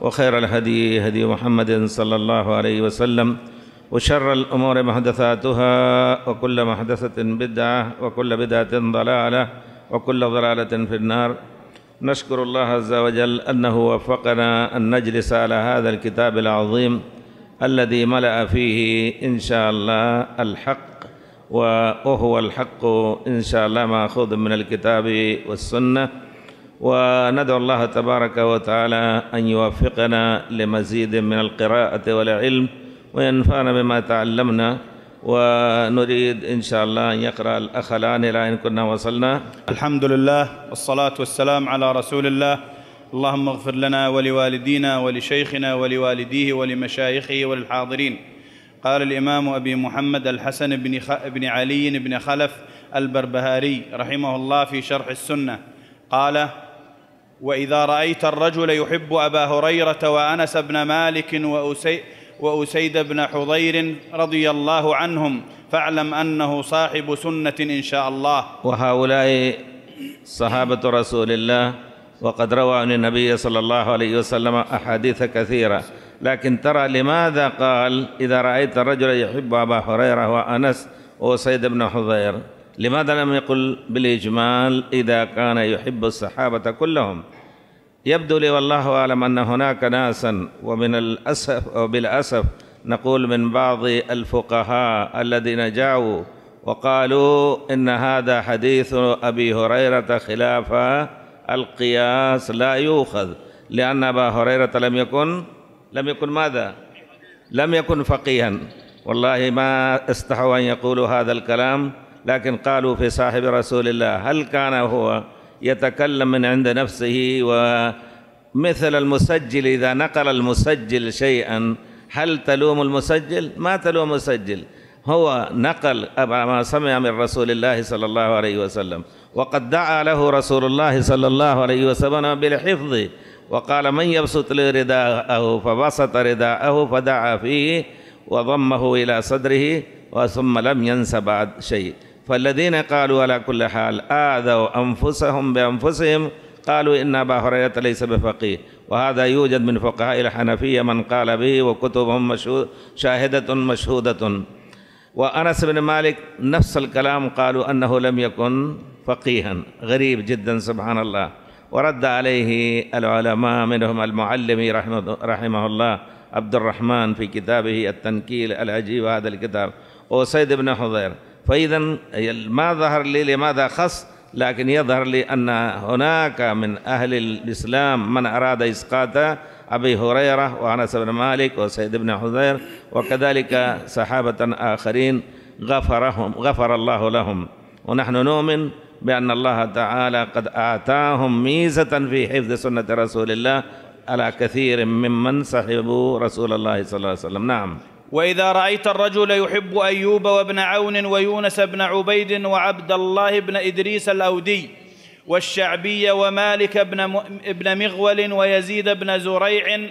وخير الهدي هدي محمد صلى الله عليه وسلم وشر الأمور محدثاتها وكل محدثة بدعة وكل بدعة ضلالة وكل ضلالة في النار نشكر الله عز وجل أنه وفقنا أن نجلس على هذا الكتاب العظيم الذي ملأ فيه إن شاء الله الحق وهو الحق إن شاء الله مأخوذ من الكتاب والسنة وندعو الله تبارك وتعالى أن يوفقنا لمزيد من القراءة والعلم وينفعنا بما تعلمنا ونريد إن شاء الله أن يقرأ الأخ الآن إلى إن كنا وصلنا الحمد لله والصلاة والسلام على رسول الله اللهم اغفر لنا ولوالدينا ولشيخنا ولوالديه ولمشايخه وللحاضرين قال الإمام أبي محمد الحسن بن, خ... بن علي بن خلف البربهاري رحمه الله في شرح السنة قال واذا رايت الرجل يحب ابا هريره وانس بن مالك وأسي واسيد بن حضير رضي الله عنهم فاعلم انه صاحب سنه ان شاء الله وهؤلاء صحابه رسول الله وقد روى عن النبي صلى الله عليه وسلم احاديث كثيره لكن ترى لماذا قال اذا رايت الرجل يحب ابا هريره وانس واسيد بن حضير لماذا لم يقل بالإجمال إذا كان يحب الصحابة كلهم يبدو لي والله أعلم أن هناك ناسا ومن الأسف وبالأسف نقول من بعض الفقهاء الذين جاءوا وقالوا إن هذا حديث أبي هريرة خلاف القياس لا يؤخذ لأن أبا هريرة لم يكن لم يكن ماذا لم يكن فقيها والله ما استحوا أن يقولوا هذا الكلام لكن قالوا في صاحب رسول الله هل كان هو يتكلم من عند نفسه ومثل المسجل إذا نقل المسجل شيئا هل تلوم المسجل ما تلوم المسجل هو نقل ما سمع من رسول الله صلى الله عليه وسلم وقد دعا له رسول الله صلى الله عليه وسلم بالحفظ وقال من يبسط لي رداءه فبسط رداءه فدعا فيه وضمه إلى صدره وثم لم ينس بعد شيء فالذين قالوا على كل حال آذوا أنفسهم بأنفسهم قالوا إن أبا هريرة ليس بفقيه وهذا يوجد من فقهاء الحنفية من قال به وكتبهم مشهود شاهدة مشهودة وأنس بن مالك نفس الكلام قالوا أنه لم يكن فقيها غريب جدا سبحان الله ورد عليه العلماء منهم المعلمي رحمه, رحمه الله عبد الرحمن في كتابه التنكيل العجيب هذا الكتاب وسيد بن حضير فإذا ما ظهر لي لماذا خص لكن يظهر لي أن هناك من أهل الإسلام من أراد إسقاط أبي هريرة وأنس بن مالك وسيد بن حذير وكذلك صحابة آخرين غفرهم غفر الله لهم ونحن نؤمن بأن الله تعالى قد آتاهم ميزة في حفظ سنة رسول الله على كثير ممن صحبوا رسول الله صلى الله عليه وسلم نعم واذا رايت الرجل يحب ايوب وابن عون ويونس بن عبيد وعبد الله بن ادريس الاودي والشعبي ومالك بن ابن مغول ويزيد بن زريع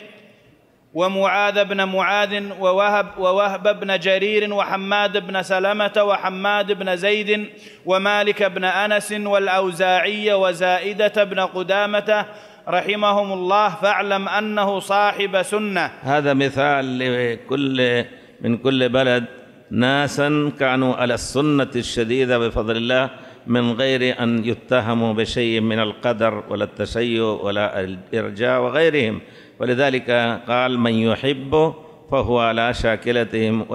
ومعاذ بن معاذ ووهب, ووهب بن جرير وحماد بن سلمة وحماد بن زيد ومالك بن أنس والأوزاعي وزائدة بن قدامة رحمهم الله فاعلم انه صاحب سنه هذا مثال لكل من كل بلد ناسا كانوا على السنه الشديده بفضل الله من غير ان يتهموا بشيء من القدر ولا التشيع ولا الارجاء وغيرهم ولذلك قال من يحب فهو على شاكلتهم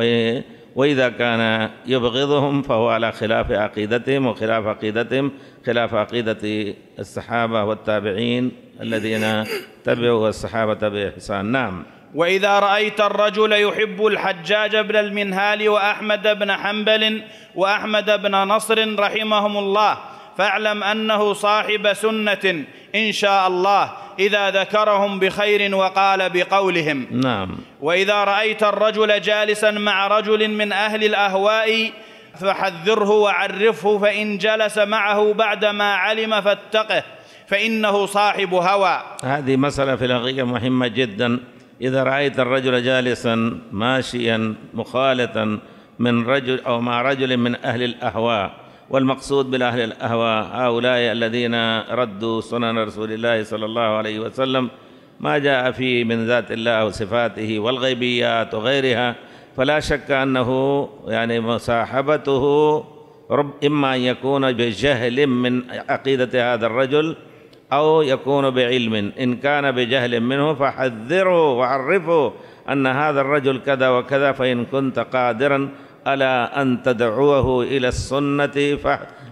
وإذا كان يبغضهم فهو على خلاف عقيدتهم وخلاف عقيدتهم خلاف عقيدة الصحابة والتابعين الذين تبعوا الصحابة بإحسان نعم وإذا رأيت الرجل يحب الحجاج بن المنهال وأحمد بن حنبل وأحمد بن نصر رحمهم الله فاعلم انه صاحب سنه ان شاء الله اذا ذكرهم بخير وقال بقولهم نعم واذا رايت الرجل جالسا مع رجل من اهل الاهواء فحذره وعرفه فان جلس معه بعدما علم فاتقه فانه صاحب هوى هذه مساله في الحقيقه مهمه جدا اذا رايت الرجل جالسا ماشيا مخالطا من رجل او مع رجل من اهل الاهواء والمقصود بالأهل الأهواء هؤلاء الذين ردوا سنن رسول الله صلى الله عليه وسلم ما جاء فيه من ذات الله وصفاته والغيبيات وغيرها فلا شك أنه يعني مصاحبته رب إما أن يكون بجهل من عقيدة هذا الرجل أو يكون بعلم إن كان بجهل منه فحذره وعرفه أن هذا الرجل كذا وكذا فإن كنت قادرا على أن تدعوه إلى السنة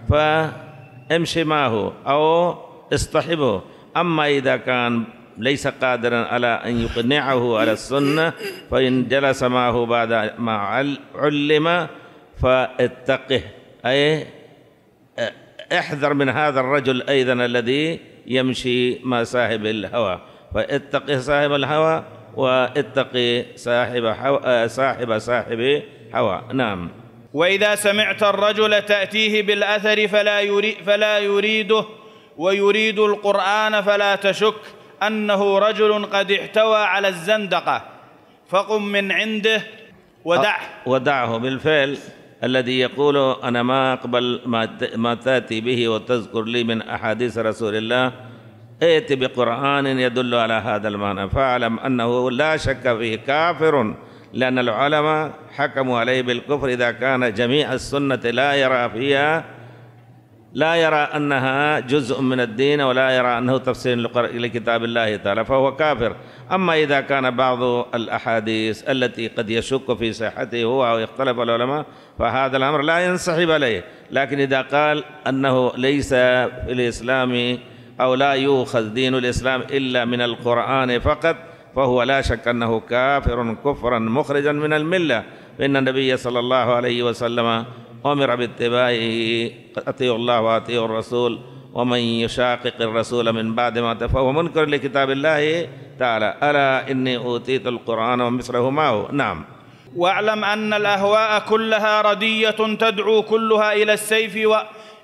فامشي معه أو اصطحبه أما إذا كان ليس قادرا على أن يقنعه على السنة فإن جلس معه بعد ما علم فاتقه أي احذر من هذا الرجل أيضا الذي يمشي مع صاحب الهوى فاتقه صاحب الهوى واتقي صاحب صاحب صاحب حواء نعم وإذا سمعت الرجل تأتيه بالأثر فلا, يري فلا يريده ويريد القرآن فلا تشك أنه رجل قد احتوى على الزندقة فقم من عنده ودعه ودعه بالفعل الذي يقول أنا ما أقبل ما تأتي به وتذكر لي من أحاديث رسول الله ائت بقرآن يدل على هذا المعنى فاعلم أنه لا شك فيه كافر لأن العلماء حكموا عليه بالكفر إذا كان جميع السنة لا يرى فيها لا يرى أنها جزء من الدين ولا يرى أنه تفسير لكتاب الله تعالى فهو كافر أما إذا كان بعض الأحاديث التي قد يشك في صحته هو أو يختلف العلماء فهذا الأمر لا ينسحب عليه لكن إذا قال أنه ليس في الإسلام أو لا يؤخذ دين الإسلام إلا من القرآن فقط فهو لا شك أنه كافر كفرا مخرجا من الملة فإن النبي صلى الله عليه وسلم أمر باتباعه أطيعوا الله وأطيعوا الرسول ومن يشاقق الرسول من بعد ما فهو منكر لكتاب الله تعالى ألا إني أوتيت القرآن ومثله معه نعم واعلم أن الأهواء كلها ردية تدعو كلها إلى السيف و...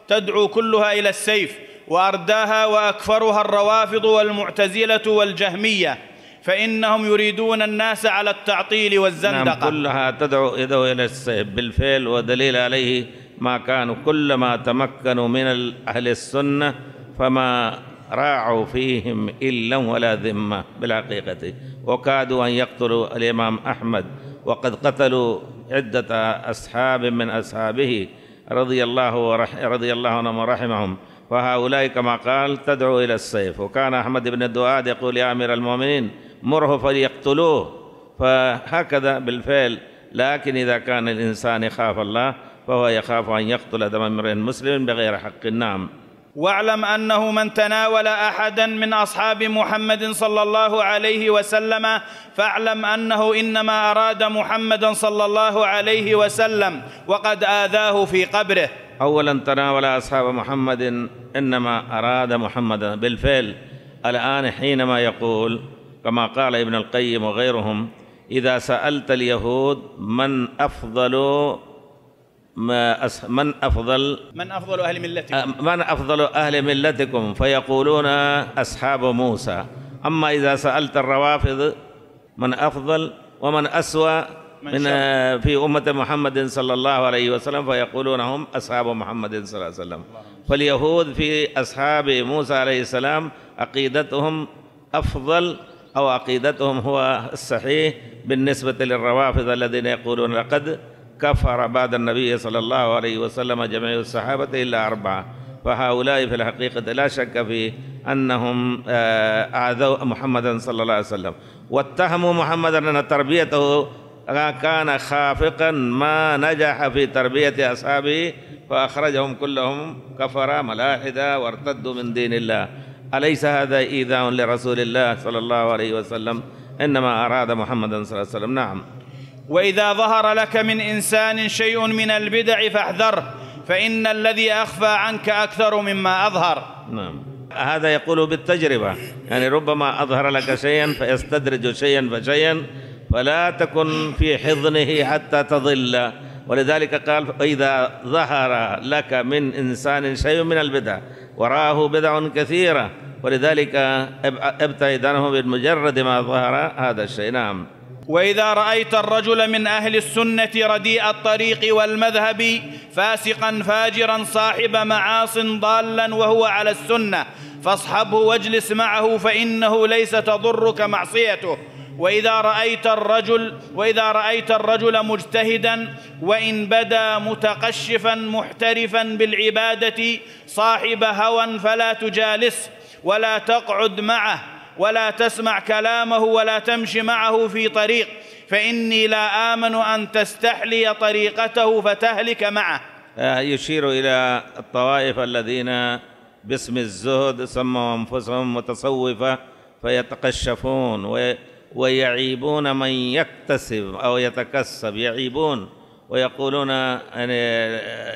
تدعو كلها إلى السيف وأرداها وأكفرها الروافض والمعتزلة والجهمية فإنهم يريدون الناس على التعطيل نعم، والزندقة نعم كلها تدعو إلى السيب بالفعل ودليل عليه ما كانوا كلما تمكنوا من أهل السنة فما راعوا فيهم إلا ولا ذمة بالحقيقة وكادوا أن يقتلوا الإمام أحمد وقد قتلوا عدة أصحاب من أصحابه رضي الله رضي الله عنهم ورحمهم فهؤلاء كما قال تدعو إلى السيف وكان أحمد بن الدؤاد يقول يا أمير المؤمنين مره فليقتلوه فهكذا بالفعل لكن إذا كان الإنسان يخاف الله فهو يخاف أن يقتل دم امرئ مسلم بغير حق نعم واعلم انه من تناول احدا من اصحاب محمد صلى الله عليه وسلم فاعلم انه انما اراد محمدا صلى الله عليه وسلم وقد اذاه في قبره اولا تناول اصحاب محمد انما اراد محمدا بالفعل الان حينما يقول كما قال ابن القيم وغيرهم إذا سألت اليهود من أفضل ما أس من أفضل من أفضل أهل ملتكم من أفضل أهل ملتكم فيقولون أصحاب موسى أما إذا سألت الروافض من أفضل ومن أسوأ من, من آه، في أمة محمد صلى الله عليه وسلم فيقولون هم أصحاب محمد صلى الله عليه وسلم فاليهود في أصحاب موسى عليه السلام عقيدتهم أفضل أو عقيدتهم هو الصحيح بالنسبة للروافض الذين يقولون لقد كفر بعد النبي صلى الله عليه وسلم جميع الصحابة إلا أربعة فهؤلاء في الحقيقة لا شك في أنهم آذوا آه، محمدا صلى الله عليه وسلم واتهموا محمدا أن تربيته كان خافقا ما نجح في تربية أصحابه فأخرجهم كلهم كفر ملاحدة وارتدوا من دين الله أليس هذا إيذاء لرسول الله صلى الله عليه وسلم إنما أراد محمدا صلى الله عليه وسلم نعم وإذا ظهر لك من إنسان شيء من البدع فاحذره فإن الذي أخفى عنك أكثر مما أظهر نعم هذا يقول بالتجربة يعني ربما أظهر لك شيئا فيستدرج شيئا فشيئا فلا تكن في حضنه حتى تضل ولذلك قال إذا ظهر لك من إنسان شيء من البدع وراه بدع كثيرة ولذلك ابتعد عنه بمجرد ما ظهر هذا الشيء نعم وإذا رأيت الرجل من أهل السنة رديء الطريق والمذهب فاسقا فاجرا صاحب معاص ضالا وهو على السنة فاصحبه واجلس معه فإنه ليس تضرك معصيته وإذا رأيت الرجل وإذا رأيت الرجل مجتهدا وإن بدا متقشفا محترفا بالعبادة صاحب هوى فلا تجالس ولا تقعد معه ولا تسمع كلامه ولا تمش معه في طريق فإني لا آمن أن تستحلي طريقته فتهلك معه آه، يشير إلى الطوائف الذين باسم الزهد سموا أنفسهم متصوفة فيتقشفون ويتقشفون ويعيبون من يكتسب أو يتكسب يعيبون ويقولون أن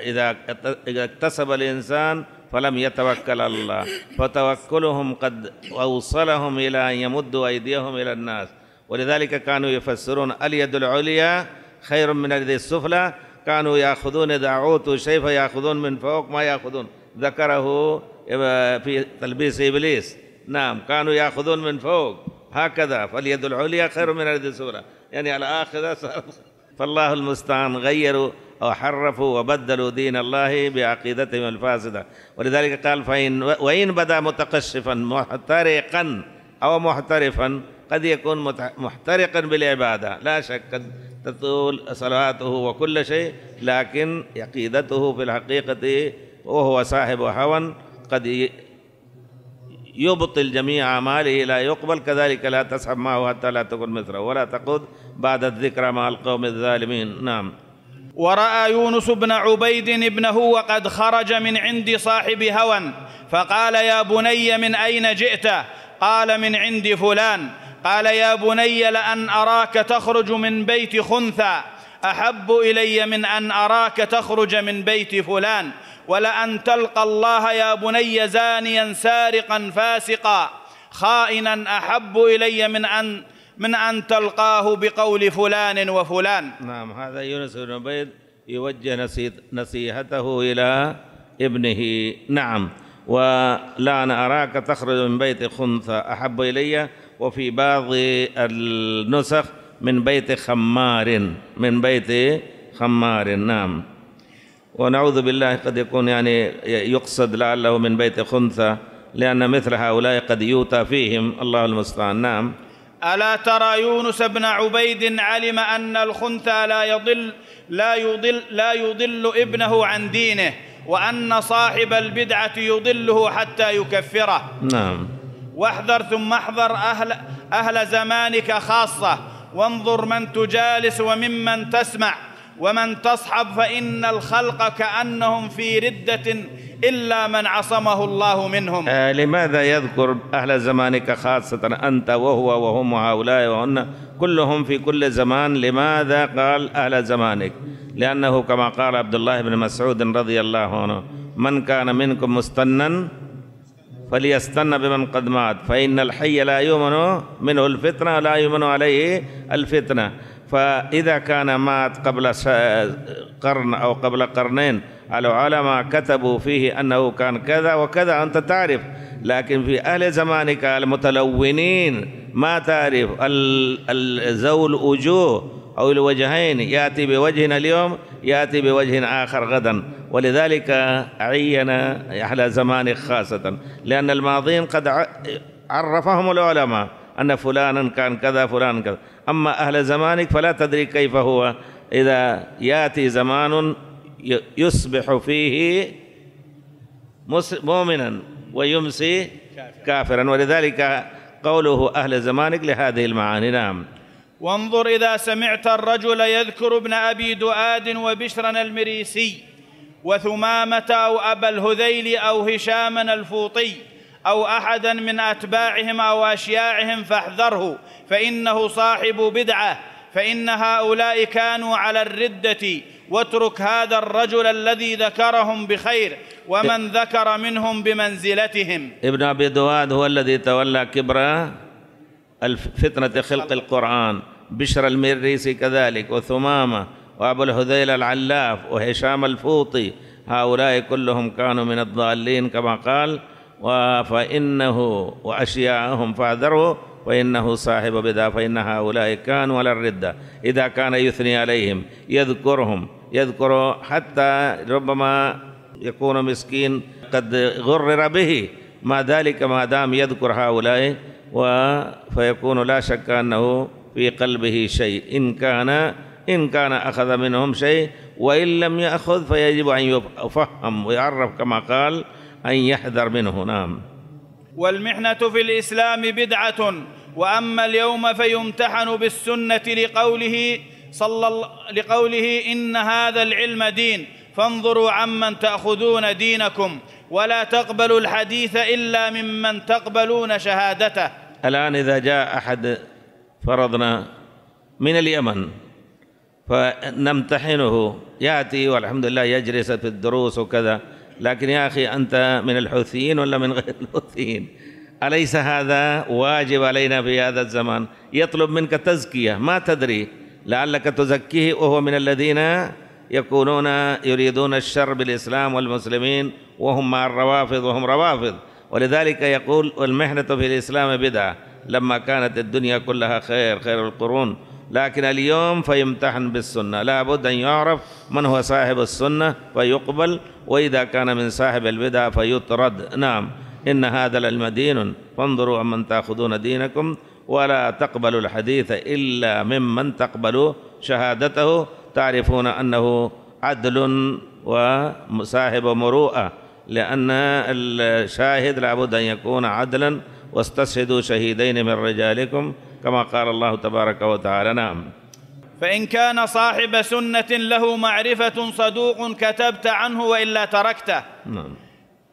إذا اكتسب الإنسان فلم يتوكل الله فتوكلهم قد أوصلهم إلى أن يمدوا أيديهم إلى الناس ولذلك كانوا يفسرون اليد العليا خير من اليد السفلى كانوا يأخذون إذا أعوتوا شيء فيأخذون من فوق ما يأخذون ذكره في تلبيس إبليس نعم كانوا يأخذون من فوق هكذا فاليد العليا خير من اليد السفلى يعني على آخر فالله المستعان غيروا أو حرفوا وبدلوا دين الله بعقيدتهم الفاسدة ولذلك قال فإن وإن بدا متقشفا محترقا أو محترفا قد يكون محترقا بالعبادة لا شك قد تطول صلواته وكل شيء لكن عقيدته في الحقيقة وهو صاحب هوى قد يبطل جميع أعماله لا يقبل كذلك لا تسحب معه حتى لا تكون مثله ولا تقود بعد الذكرى مع القوم الظالمين نعم ورأى يونس بن عبيد ابنه وقد خرج من عند صاحب هوى فقال يا بني من أين جئت قال من عند فلان قال يا بني لأن أراك تخرج من بيت خنثى أحب إلي من أن أراك تخرج من بيت فلان ولأن تلقى الله يا بني زانيا سارقا فاسقا خائنا أحب إلي من أن من أن تلقاه بقول فلان وفلان نعم هذا يونس بن عبيد يوجه نصيحته إلى ابنه نعم ولا أنا أراك تخرج من بيت خنثى أحب إلي وفي بعض النسخ من بيت خمار من بيت خمار نعم ونعوذ بالله قد يكون يعني يقصد لعله من بيت خنثى لأن مثل هؤلاء قد يوتى فيهم الله المستعان نعم ألا ترى يونس بن عبيد علم أن الخنثى لا يضل لا يضل لا يضل ابنه عن دينه وأن صاحب البدعة يضله حتى يكفره نعم واحذر ثم احذر أهل, أهل زمانك خاصة وانظر من تجالس وممن تسمع ومن تصحب فإن الخلق كأنهم في ردة إلا من عصمه الله منهم آه لماذا يذكر أهل زمانك خاصة أنت وهو وهم وهؤلاء وهن كلهم في كل زمان لماذا قال أهل زمانك لأنه كما قال عبد الله بن مسعود رضي الله عنه من كان منكم مستنا فليستن بمن قد مات فإن الحي لا يؤمن منه الفتنة لا يؤمن عليه الفتنة فإذا كان مات قبل قرن أو قبل قرنين العلماء كتبوا فيه أنه كان كذا وكذا أنت تعرف لكن في أهل زمانك المتلونين ما تعرف ذو الوجوه أو الوجهين يأتي بوجه اليوم يأتي بوجه آخر غدا ولذلك عين أهل زمانك خاصة لأن الماضين قد عرفهم العلماء أن فلانا كان كذا فلان كذا أما أهل زمانك فلا تدري كيف هو إذا يأتي زمان يصبح فيه مؤمنا ويمسي كافرا ولذلك قوله أهل زمانك لهذه المعاني نعم وانظر إذا سمعت الرجل يذكر ابن أبي دؤاد وبشرا المريسي وثمامة أو أبا الهذيل أو هشاما الفوطي او احدا من اتباعهم او اشياعهم فاحذره فانه صاحب بدعه فان هؤلاء كانوا على الرده واترك هذا الرجل الذي ذكرهم بخير ومن ذكر منهم بمنزلتهم ابن ابي دواد هو الذي تولى كبر الفتنه خلق القران بشر المريسي كذلك وثمامه وابو الهذيل العلاف وهشام الفوطي هؤلاء كلهم كانوا من الضالين كما قال فإنه وأشياءهم فأذروا فإنه صاحب بدا فإن هؤلاء كانوا على الردة إذا كان يثني عليهم يذكرهم يذكر حتى ربما يكون مسكين قد غرر به ما ذلك ما دام يذكر هؤلاء فيكون لا شك أنه في قلبه شيء إن كان إن كان أخذ منهم شيء وإن لم يأخذ فيجب أن يفهم ويعرف كما قال أن يحذر منه نعم والمحنة في الإسلام بدعة وأما اليوم فيمتحن بالسنة لقوله صلى الله لقوله إن هذا العلم دين فانظروا عمن تأخذون دينكم ولا تقبلوا الحديث إلا ممن تقبلون شهادته الآن إذا جاء أحد فرضنا من اليمن فنمتحنه يأتي والحمد لله يجلس في الدروس وكذا لكن يا أخي أنت من الحوثيين ولا من غير الحوثيين أليس هذا واجب علينا في هذا الزمان يطلب منك تزكية ما تدري لعلك تزكيه وهو من الذين يكونون يريدون الشر بالإسلام والمسلمين وهم مع الروافض وهم روافض ولذلك يقول المحنة في الإسلام بدعة لما كانت الدنيا كلها خير خير القرون لكن اليوم فيمتحن بالسنة لا بد أن يعرف من هو صاحب السنة فيقبل وإذا كان من صاحب البدع فيطرد نعم إن هذا للمدين فانظروا عمن تأخذون دينكم ولا تقبلوا الحديث إلا ممن تقبلوا شهادته تعرفون أنه عدل وصاحب مروءة لأن الشاهد لابد أن يكون عدلا واستشهدوا شهيدين من رجالكم كما قال الله تبارك وتعالى نعم فإن كان صاحب سنة له معرفة صدوق كتبت عنه وإلا تركته نعم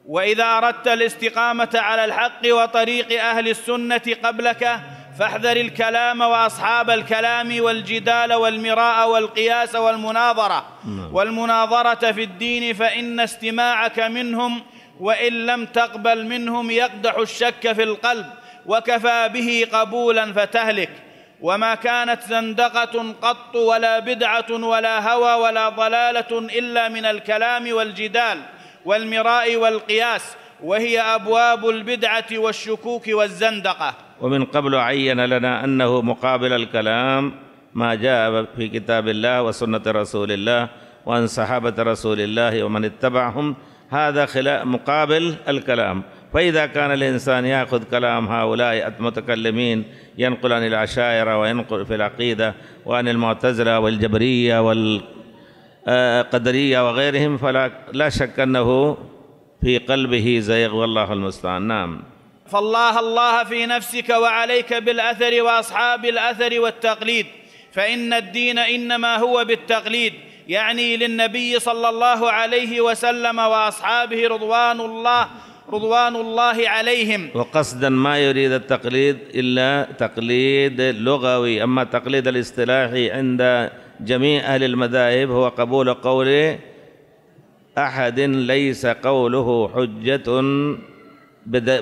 وإذا أردت الاستقامة على الحق وطريق أهل السنة قبلك فاحذر الكلام وأصحاب الكلام والجدال والمراء والقياس والمناظرة نعم. والمناظرة في الدين فإن استماعك منهم وإن لم تقبل منهم يقدح الشك في القلب وكفى به قبولا فتهلك وما كانت زندقه قط ولا بدعه ولا هوى ولا ضلاله الا من الكلام والجدال والمراء والقياس وهي ابواب البدعه والشكوك والزندقه ومن قبل عين لنا انه مقابل الكلام ما جاء في كتاب الله وسنه رسول الله وان صحابه رسول الله ومن اتبعهم هذا مقابل الكلام فإذا كان الإنسان يأخذ كلام هؤلاء المتكلمين ينقل عن العشائر وينقل في العقيدة وعن المعتزلة والجبرية والقدرية وغيرهم فلا لا شك أنه في قلبه زيغ والله المستعان نعم فالله الله في نفسك وعليك بالأثر وأصحاب الأثر والتقليد فإن الدين إنما هو بالتقليد يعني للنبي صلى الله عليه وسلم وأصحابه رضوان الله رضوان الله عليهم وقصدا ما يريد التقليد إلا تقليد لغوي أما التقليد الاصطلاحي عند جميع أهل المذاهب هو قبول قول أحد ليس قوله حجة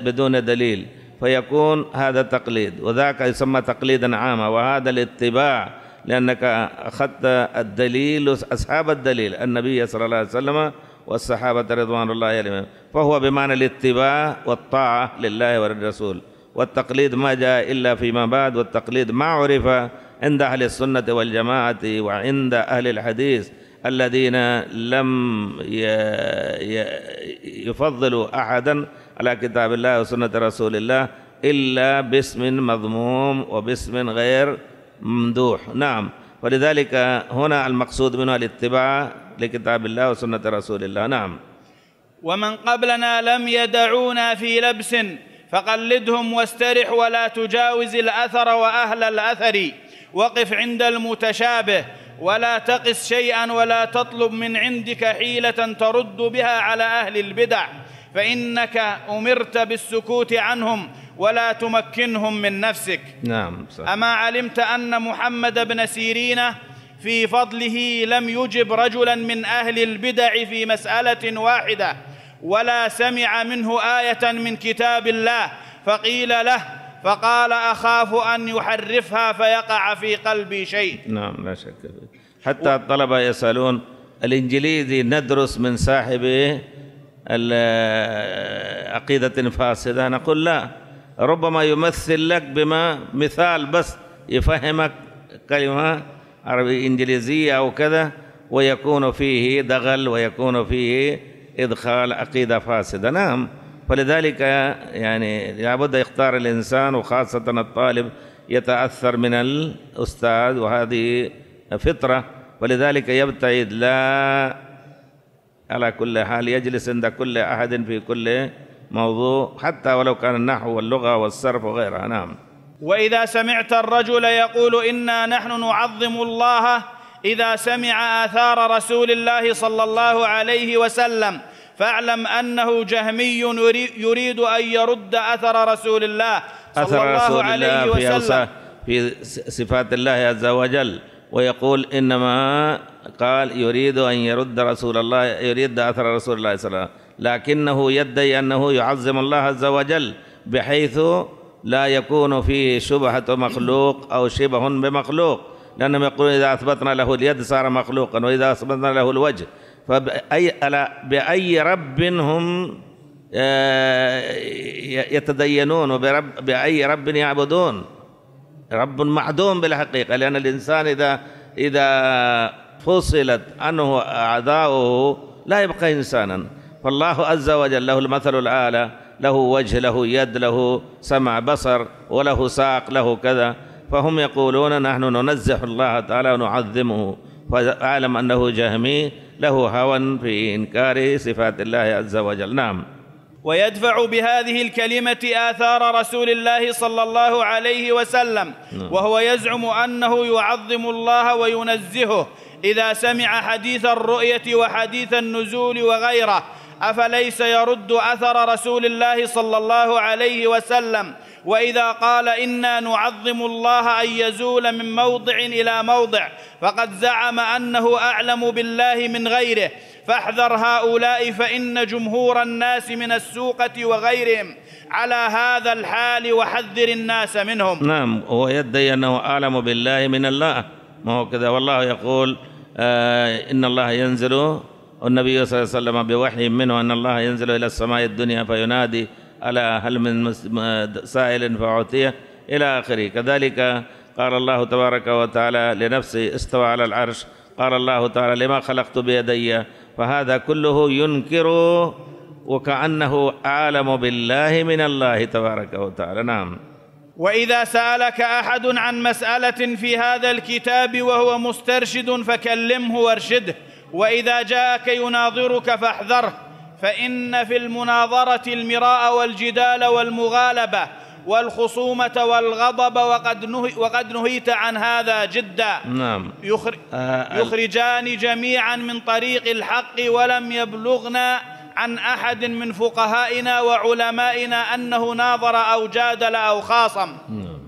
بدون دليل فيكون هذا تقليد وذاك يسمى تقليدا عاما وهذا الاتباع لأنك أخذت الدليل أصحاب الدليل النبي صلى الله عليه وسلم والصحابة رضوان الله عليهم فهو بمعنى الاتباع والطاعة لله وللرسول والتقليد ما جاء إلا فيما بعد والتقليد ما عرف عند أهل السنة والجماعة وعند أهل الحديث الذين لم يفضلوا أحدا على كتاب الله وسنة رسول الله إلا باسم مضموم وباسم غير ممدوح نعم ولذلك هنا المقصود منه الاتباع لكتاب الله وسنة رسول الله نعم ومن قبلنا لم يدعونا في لبس فقلدهم واسترح ولا تجاوز الأثر وأهل الأثر وقف عند المتشابه ولا تقس شيئا ولا تطلب من عندك حيلة ترد بها على أهل البدع فإنك أمرت بالسكوت عنهم ولا تمكنهم من نفسك نعم صح. أما علمت أن محمد بن سيرين في فضله لم يجب رجلا من اهل البدع في مساله واحده ولا سمع منه ايه من كتاب الله فقيل له فقال اخاف ان يحرفها فيقع في قلبي شيء نعم لا شك فيه حتى الطلبه يسالون الانجليزي ندرس من صاحب عقيده فاسده نقول لا ربما يمثل لك بما مثال بس يفهمك كلمه عربي إنجليزية أو كذا ويكون فيه دغل ويكون فيه إدخال عقيدة فاسدة نعم فلذلك يعني لابد يختار الإنسان وخاصة الطالب يتأثر من الأستاذ وهذه فطرة ولذلك يبتعد لا على كل حال يجلس عند كل أحد في كل موضوع حتى ولو كان النحو واللغة والصرف وغيرها نعم واذا سمعت الرجل يقول انا نحن نعظم الله اذا سمع اثار رسول الله صلى الله عليه وسلم فاعلم انه جهمي يريد ان يرد اثر رسول الله صلى أثر الله رسول عليه الله في وسلم في صفات الله عز وجل ويقول انما قال يريد ان يرد رسول الله يريد اثر رسول الله صلى الله عليه وسلم لكنه يدعي انه يعظم الله عز وجل بحيث لا يكون فيه شبهة مخلوق أو شبه بمخلوق لأنهم يقولون إذا أثبتنا له اليد صار مخلوقا وإذا أثبتنا له الوجه فبأي ألا بأي رب هم آه، يتدينون وبرب بأي رب يعبدون رب معدوم بالحقيقة لأن الإنسان إذا إذا فصلت عنه أعداؤه لا يبقى إنسانا فالله عز وجل له المثل الأعلى له وجه له يد له سمع بصر وله ساق له كذا فهم يقولون نحن ننزح الله تعالى ونعظمه فاعلم أنه جهمي له هوى في إنكار صفات الله عز وجل نعم ويدفع بهذه الكلمة آثار رسول الله صلى الله عليه وسلم نعم. وهو يزعم أنه يعظم الله وينزهه إذا سمع حديث الرؤية وحديث النزول وغيره افليس يرد اثر رسول الله صلى الله عليه وسلم واذا قال انا نعظم الله ان يزول من موضع الى موضع فقد زعم انه اعلم بالله من غيره فاحذر هؤلاء فان جمهور الناس من السوقه وغيرهم على هذا الحال وحذر الناس منهم نعم هو يدعي انه اعلم بالله من الله ما هو كذا والله يقول آه ان الله ينزل والنبي صلى الله عليه وسلم بوحي منه أن الله ينزل إلى السماء الدنيا فينادي على هل من سائل فأعطيه إلى آخره كذلك قال الله تبارك وتعالى لنفسه استوى على العرش قال الله تعالى لما خلقت بيدي فهذا كله ينكر وكأنه أعلم بالله من الله تبارك وتعالى نعم وإذا سألك أحد عن مسألة في هذا الكتاب وهو مسترشد فكلمه وارشده واذا جاءك يناظرك فاحذره فان في المناظره المراء والجدال والمغالبه والخصومة والغضب وقد, نهي وقد نهيت عن هذا جدا نعم يخر آه، يخرجان جميعا من طريق الحق ولم يبلغنا عن أحد من فقهائنا وعلمائنا أنه ناظر أو جادل أو خاصم نعم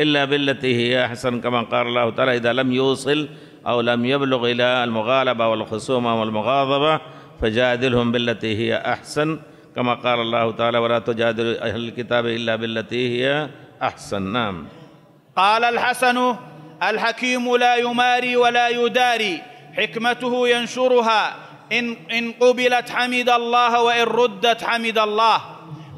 إلا بالتي هي أحسن كما قال الله تعالى إذا لم يوصل أو لم يبلغ إلى المغالبة والخصومة والمغاضبة فجادلهم بالتي هي أحسن كما قال الله تعالى ولا تجادل أهل الكتاب إلا بالتي هي أحسن نعم قال الحسن الحكيم لا يماري ولا يداري حكمته ينشرها إن, إن قبلت حمد الله وإن ردت حمد الله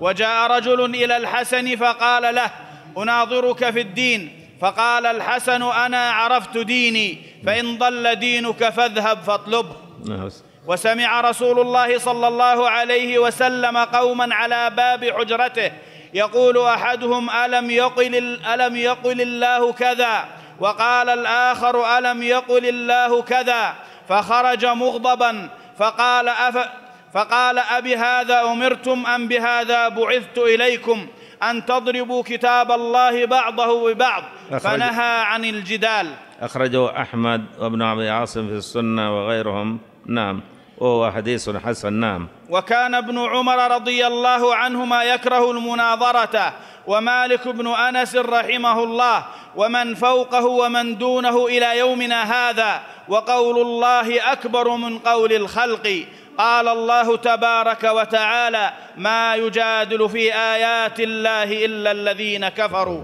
وجاء رجل إلى الحسن فقال له أناظرك في الدين فقال الحسن أنا عرفت ديني فإن ضل دينك فاذهب فاطلبه نعم. وسمع رسول الله صلى الله عليه وسلم قوما على باب حجرته يقول أحدهم ألم يقل, ألم يقل الله كذا وقال الآخر ألم يقل الله كذا فخرج مغضبا فقال أف فقال أبهذا أمرتم أم بهذا بعثت إليكم أن تضربوا كتاب الله بعضه ببعض فنهى عن الجدال أخرجه أحمد وابن أبي عاصم في السنة وغيرهم نعم وهو حديث حسن نعم وكان ابن عمر رضي الله عنهما يكره المناظرة ومالك بن أنس رحمه الله ومن فوقه ومن دونه إلى يومنا هذا وقول الله أكبر من قول الخلق قال الله تبارك وتعالى ما يجادل في ايات الله الا الذين كفروا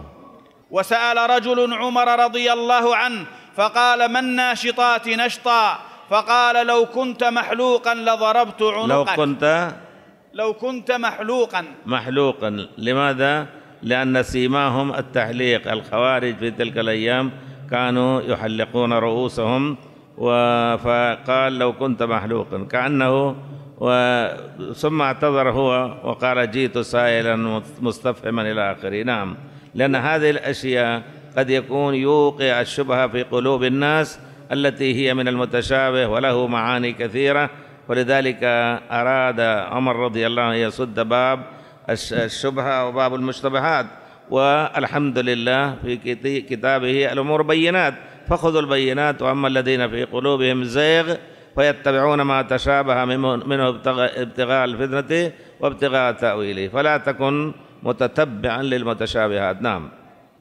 وسال رجل عمر رضي الله عنه فقال ما الناشطات نشطا فقال لو كنت محلوقا لضربت عنقك لو كنت لو كنت محلوقا محلوقا لماذا لان سيماهم التحليق الخوارج في تلك الايام كانوا يحلقون رؤوسهم فقال لو كنت محلوقا كأنه ثم اعتذر هو وقال جئت سائلا مستفهما إلى آخره نعم لأن هذه الأشياء قد يكون يوقع الشبهة في قلوب الناس التي هي من المتشابه وله معاني كثيرة ولذلك أراد عمر رضي الله عنه يسد باب الشبهة وباب المشتبهات والحمد لله في كتابه الأمور بينات فخذوا البينات وأما الذين في قلوبهم زيغ فيتبعون ما تشابه منه ابتغاء الفتنة وابتغاء تأويله فلا تكن متتبعا للمتشابهات نعم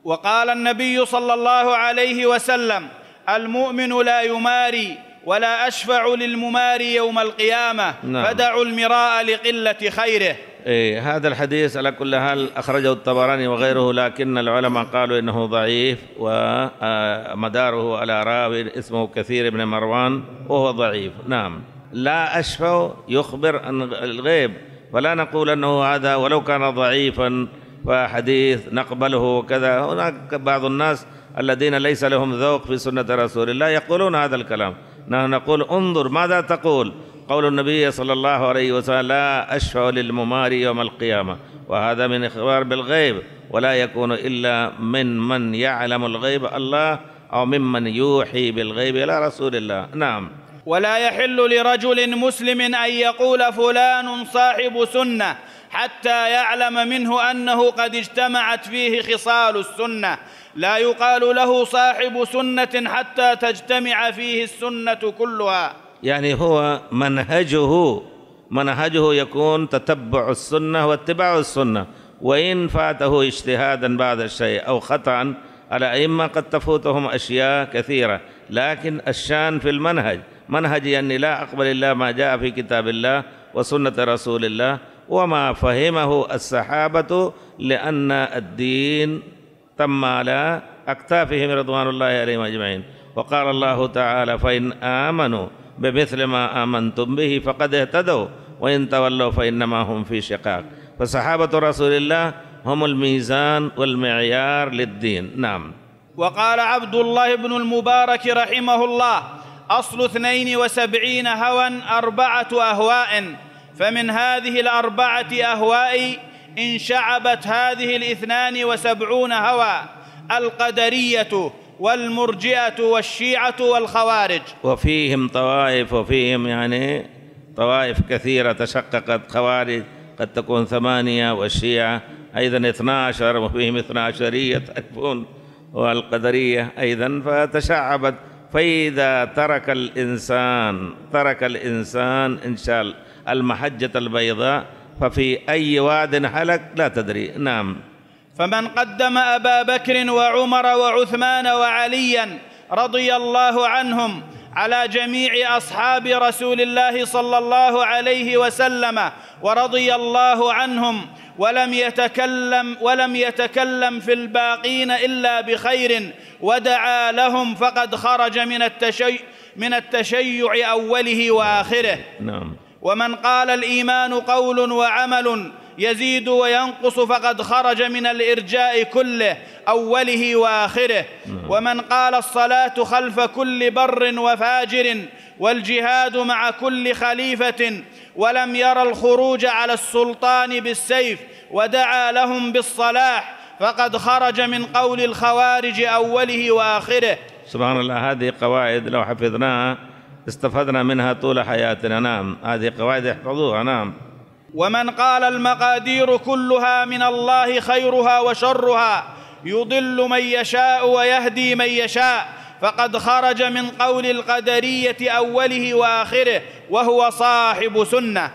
وقال النبي صلى الله عليه وسلم المؤمن لا يماري ولا أشفع للمماري يوم القيامة نعم. فدعوا المراء لقلة خيره إيه هذا الحديث على كل حال أخرجه الطبراني وغيره لكن العلماء قالوا إنه ضعيف ومداره على راوي اسمه كثير بن مروان وهو ضعيف نعم لا أشفع يخبر عن الغيب فلا نقول أنه هذا ولو كان ضعيفا فحديث نقبله وكذا هناك بعض الناس الذين ليس لهم ذوق في سنة رسول الله يقولون هذا الكلام نحن نقول انظر ماذا تقول قول النبي صلى الله عليه وسلم لا أشفع للمماري يوم القيامة وهذا من إخبار بالغيب ولا يكون إلا من من يعلم الغيب الله أو ممن يوحي بالغيب إلى رسول الله نعم ولا يحل لرجل مسلم أن يقول فلان صاحب سنة حتى يعلم منه أنه قد اجتمعت فيه خصال السنة لا يقال له صاحب سنه حتى تجتمع فيه السنه كلها يعني هو منهجه منهجه يكون تتبع السنه واتباع السنه وان فاته اجتهادا بعض الشيء او خطا الائمه قد تفوتهم اشياء كثيره لكن الشان في المنهج منهجي اني لا اقبل الا ما جاء في كتاب الله وسنه رسول الله وما فهمه الصحابه لان الدين تم على أكتافهم رضوان الله عليهم أجمعين وقال الله تعالى فإن آمنوا بمثل ما آمنتم به فقد اهتدوا وإن تولوا فإنما هم في شقاق فصحابة رسول الله هم الميزان والمعيار للدين نعم وقال عبد الله بن المبارك رحمه الله أصل اثنين وسبعين هوى أربعة أهواء فمن هذه الأربعة أهواء إن شعبت هذه الاثنان وسبعون هوى القدرية والمرجئة والشيعة والخوارج وفيهم طوائف وفيهم يعني طوائف كثيرة تشققت خوارج قد تكون ثمانية والشيعة أيضا 12 وفيهم 12 تكون والقدرية أيضا فتشعبت فإذا ترك الإنسان ترك الإنسان إن شاء الله المحجة البيضاء ففي أي واد هلك لا تدري نعم فمن قدم أبا بكر وعمر وعثمان وعليا رضي الله عنهم على جميع أصحاب رسول الله صلى الله عليه وسلم ورضي الله عنهم ولم يتكلم ولم يتكلم في الباقين إلا بخير ودعا لهم فقد خرج من التشيع من التشيع أوله وآخره نعم ومن قال الايمان قول وعمل يزيد وينقص فقد خرج من الارجاء كله اوله واخره نعم. ومن قال الصلاه خلف كل بر وفاجر والجهاد مع كل خليفه ولم يرى الخروج على السلطان بالسيف ودعا لهم بالصلاح فقد خرج من قول الخوارج اوله واخره سبحان الله هذه قواعد لو حفظناها استفدنا منها طول حياتنا نعم هذه قواعد احفظوها نعم ومن قال المقادير كلها من الله خيرها وشرها يضل من يشاء ويهدي من يشاء فقد خرج من قول القدريه اوله واخره وهو صاحب سنه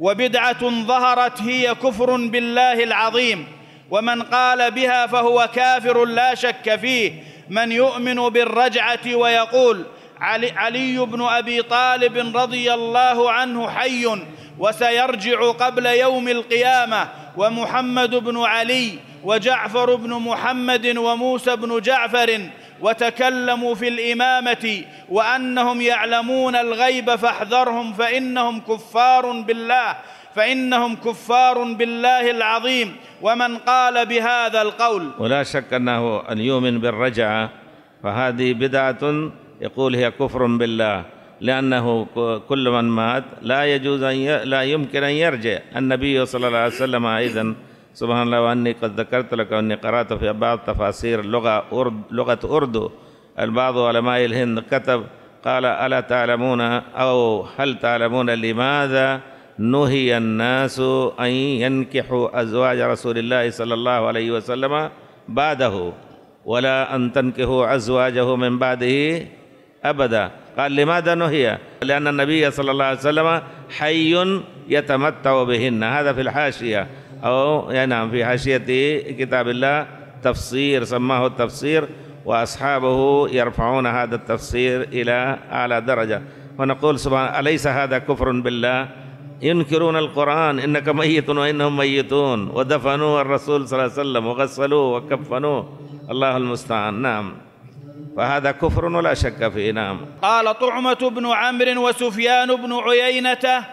وبدعه ظهرت هي كفر بالله العظيم ومن قال بها فهو كافر لا شك فيه من يؤمن بالرجعه ويقول علي, علي بن أبي طالب رضي الله عنه حي وسيرجع قبل يوم القيامة ومحمد بن علي وجعفر بن محمد وموسى بن جعفر وتكلموا في الإمامة وأنهم يعلمون الغيب فاحذرهم فإنهم كفار بالله فإنهم كفار بالله العظيم ومن قال بهذا القول ولا شك أنه أن يؤمن بالرجعة فهذه بدعة يقول هي كفر بالله لأنه كل من مات لا يجوز أن ي... لا يمكن أن يرجع النبي صلى الله عليه وسلم أيضا سبحان الله وأني قد ذكرت لك أني قرأت في بعض تفاسير لغة أرد لغة أردو البعض علماء الهند كتب قال ألا تعلمون أو هل تعلمون لماذا نهي الناس أن ينكحوا أزواج رسول الله صلى الله عليه وسلم بعده ولا أن تنكحوا أزواجه من بعده أبدا قال لماذا نهي لأن النبي صلى الله عليه وسلم حي يتمتع بهن هذا في الحاشية أو يعني نعم في حاشية كتاب الله تفسير سماه التفسير وأصحابه يرفعون هذا التفسير إلى أعلى درجة ونقول سبحان أليس هذا كفر بالله ينكرون القرآن إنك ميت وإنهم ميتون ودفنوا الرسول صلى الله عليه وسلم وغسلوه وكفنوه الله المستعان نعم فهذا كفر ولا شك فيه نعم قال طعمة بن عمرو وسفيان بن عيينة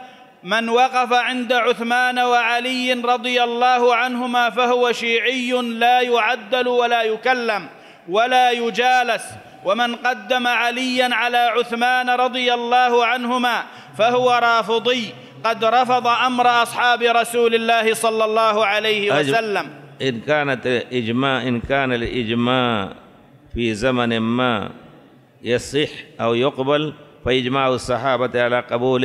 من وقف عند عثمان وعلي رضي الله عنهما فهو شيعي لا يعدل ولا يكلم ولا يجالس ومن قدم عليا على عثمان رضي الله عنهما فهو رافضي قد رفض امر اصحاب رسول الله صلى الله عليه وسلم ان كانت اجماع ان كان الاجماع في زمن ما يصح أو يقبل فإجماع الصحابة على قبول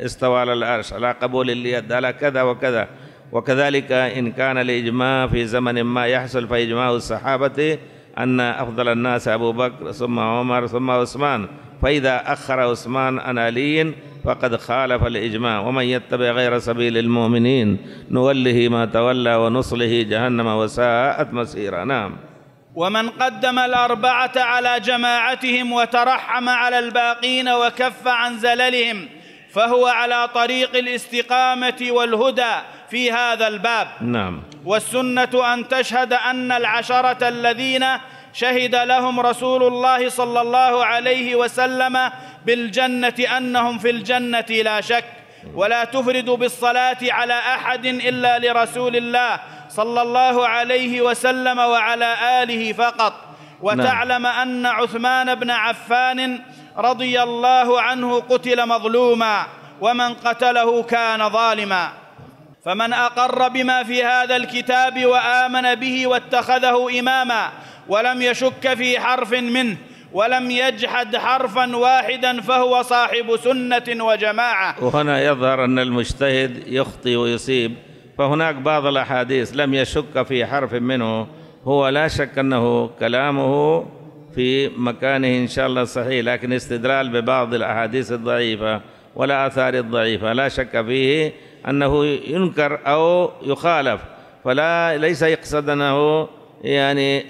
استوى على العرش على قبول اليد على كذا وكذا وكذلك إن كان الإجماع في زمن ما يحصل فإجماع الصحابة أن أفضل الناس أبو بكر ثم عمر ثم عثمان فإذا أخر عثمان عن علي فقد خالف الإجماع ومن يتبع غير سبيل المؤمنين نوله ما تولى ونصله جهنم وساءت مسيرا نعم ومن قدم الاربعه على جماعتهم وترحم على الباقين وكف عن زللهم فهو على طريق الاستقامه والهدى في هذا الباب نعم والسنه ان تشهد ان العشره الذين شهد لهم رسول الله صلى الله عليه وسلم بالجنه انهم في الجنه لا شك ولا تفرد بالصلاه على احد الا لرسول الله صلى الله عليه وسلم وعلى آله فقط وتعلم نعم. أن عثمان بن عفان رضي الله عنه قتل مظلوما ومن قتله كان ظالما فمن أقر بما في هذا الكتاب وآمن به واتخذه إماما ولم يشك في حرف منه ولم يجحد حرفا واحدا فهو صاحب سنة وجماعة وهنا يظهر أن المجتهد يخطي ويصيب فهناك بعض الأحاديث لم يشك في حرف منه هو لا شك أنه كلامه في مكانه إن شاء الله صحيح لكن استدلال ببعض الأحاديث الضعيفة ولا آثار الضعيفة لا شك فيه أنه ينكر أو يخالف فلا ليس يقصد أنه يعني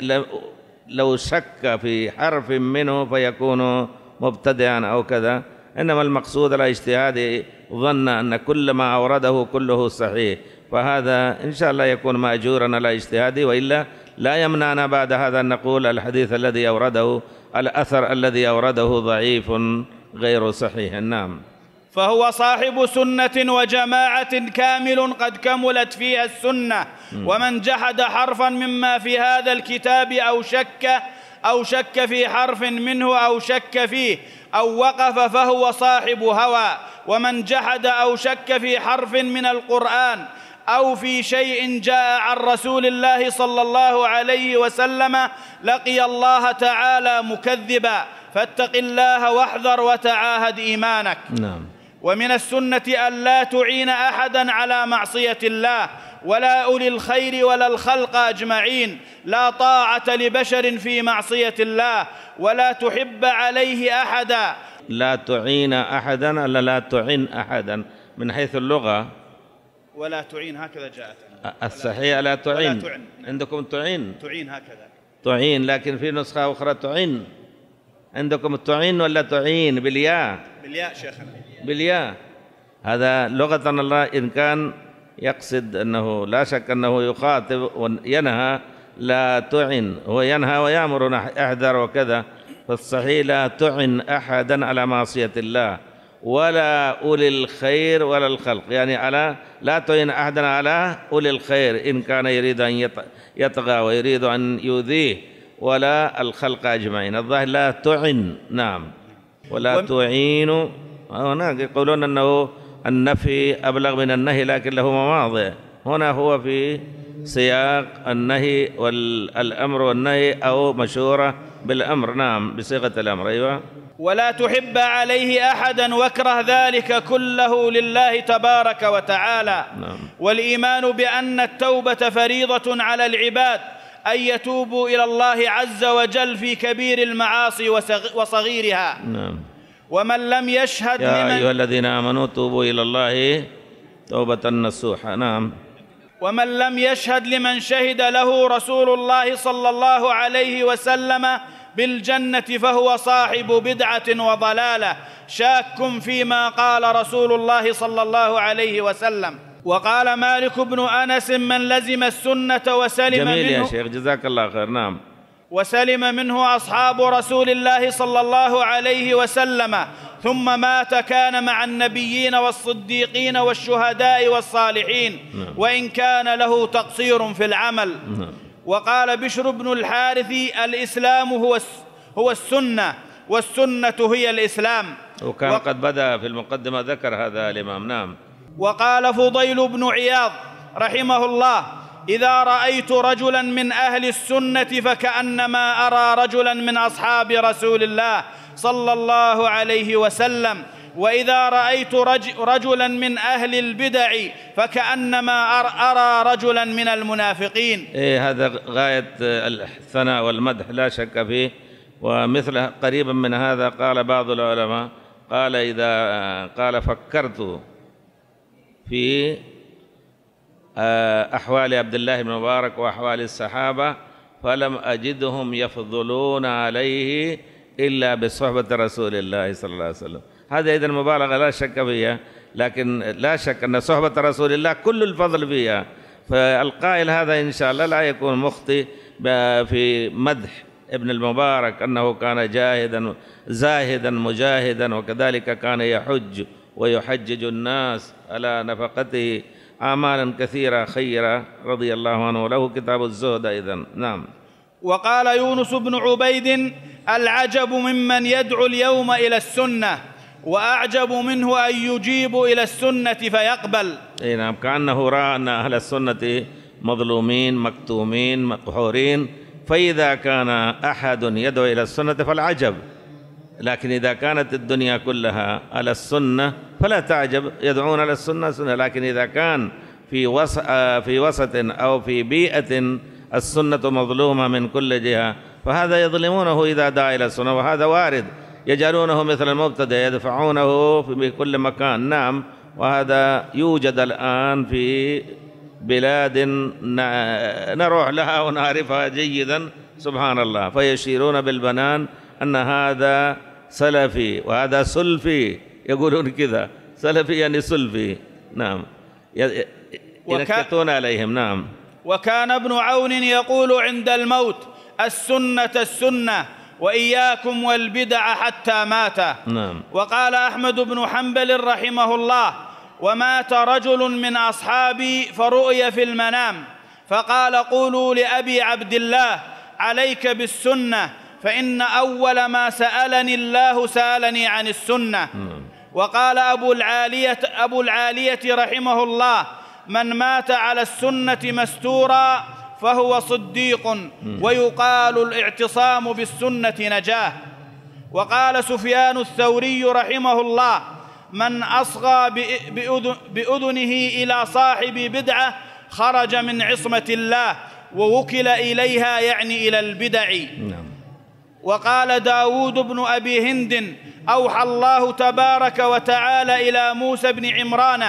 لو شك في حرف منه فيكون مبتدعا أو كذا إنما المقصود على اجتهاد ظن أن كل ما أورده كله صحيح وهذا إن شاء الله يكون مأجورا على اجتهادي وإلا لا يمنعنا بعد هذا أن نقول الحديث الذي أورده الأثر الذي أورده ضعيف غير صحيح نعم فهو صاحب سنة وجماعة كامل قد كملت فيها السنة ومن جحد حرفا مما في هذا الكتاب أو شك أو شك في حرف منه أو شك فيه أو وقف فهو صاحب هوى ومن جحد أو شك في حرف من القرآن أو في شيء جاء عن رسول الله صلى الله عليه وسلم لقي الله تعالى مكذبا فاتق الله واحذر وتعاهد إيمانك نعم ومن السنة أن لا تعين أحدا على معصية الله ولا أولي الخير ولا الخلق أجمعين لا طاعة لبشر في معصية الله ولا تحب عليه أحدا لا تعين أحدا ألا لا تعن أحدا من حيث اللغة ولا تعين هكذا جاءت الصحيح لا تعين عندكم تعين تعين هكذا تعين لكن في نسخة أخرى تعين عندكم تعين ولا تعين بالياء بالياء شيخنا بالياء هذا لغة الله إن كان يقصد أنه لا شك أنه يخاطب وينهى لا تعن هو ينهى ويأمر احذر وكذا فالصحيح لا تعن أحدا على معصية الله ولا أولي الخير ولا الخلق يعني على لا تعين أحدا على أولي الخير إن كان يريد أن يطغى ويريد أن يؤذيه ولا الخلق أجمعين الظاهر لا تعن نعم ولا تعين هناك يقولون أنه النفي أبلغ من النهي لكن له مواضع هنا هو في سياق النهي والأمر والنهي أو مشورة بالأمر نعم بصيغة الأمر أيوه ولا تحب عليه احدا واكره ذلك كله لله تبارك وتعالى نعم. والايمان بان التوبه فريضه على العباد ان يتوبوا الى الله عز وجل في كبير المعاصي وصغيرها نعم. ومن لم يشهد يا لمن ايها الذين امنوا توبوا الى الله توبه نصوحه نعم ومن لم يشهد لمن شهد له رسول الله صلى الله عليه وسلم بالجنه فهو صاحب بدعه وضلاله شاك فيما قال رسول الله صلى الله عليه وسلم وقال مالك بن انس من لزم السنه وسلم جميل منه يا شيخ جزاك الله خير نعم وسلم منه اصحاب رسول الله صلى الله عليه وسلم ثم مات كان مع النبيين والصديقين والشهداء والصالحين نعم. وان كان له تقصير في العمل نعم. وقال بشر بن الحارث الإسلام هو هو السنة والسنة هي الإسلام وكان قد بدأ في المقدمة ذكر هذا الإمام نعم وقال فضيل بن عياض رحمه الله إذا رأيت رجلا من أهل السنة فكأنما أرى رجلا من أصحاب رسول الله صلى الله عليه وسلم واذا رايت رجلا من اهل البدع فكانما ارى رجلا من المنافقين إيه هذا غايه الثناء والمدح لا شك فيه ومثل قريبا من هذا قال بعض العلماء قال اذا قال فكرت في آه، احوال عبد الله بن مبارك واحوال الصحابه فلم اجدهم يفضلون عليه الا بصحبه رسول الله صلى الله عليه وسلم هذه إذا مبالغة لا شك فيها لكن لا شك أن صحبة رسول الله كل الفضل فيها فالقائل هذا إن شاء الله لا يكون مخطئ في مدح ابن المبارك أنه كان جاهدا زاهدا مجاهدا وكذلك كان يحج ويحجج الناس على نفقته آمالا كثيرة خيرة رضي الله عنه له كتاب الزهد أيضا نعم وقال يونس بن عبيد العجب ممن يدعو اليوم إلى السنة وأعجب منه أن يجيب إلى السنة فيقبل أي نعم كأنه رأى أن أهل السنة مظلومين مكتومين مقهورين فإذا كان أحد يدعو إلى السنة فالعجب لكن إذا كانت الدنيا كلها على السنة فلا تعجب يدعون على السنة سنة لكن إذا كان في وسط آه، في وسط أو في بيئة السنة مظلومة من كل جهة فهذا يظلمونه إذا دعا إلى السنة وهذا وارد يجعلونه مثل المبتدأ يدفعونه في كل مكان نعم وهذا يوجد الآن في بلاد نروح لها ونعرفها جيدا سبحان الله فيشيرون بالبنان أن هذا سلفي وهذا سلفي يقولون كذا سلفي يعني سلفي نعم ينكتون عليهم نعم وكان ابن عون يقول عند الموت السنة السنة وإياكم والبدع حتى مات نعم وقال أحمد بن حنبل رحمه الله ومات رجل من أصحابي فرؤي في المنام فقال قولوا لأبي عبد الله عليك بالسنة فإن أول ما سألني الله سألني عن السنة نعم وقال أبو العالية, أبو العالية رحمه الله من مات على السنة مستورا فهو صديق ويقال الاعتصام بالسنه نجاه وقال سفيان الثوري رحمه الله من اصغى باذنه الى صاحب بدعه خرج من عصمه الله ووكل اليها يعني الى البدع نعم. وقال داود بن ابي هند اوحى الله تبارك وتعالى الى موسى بن عمران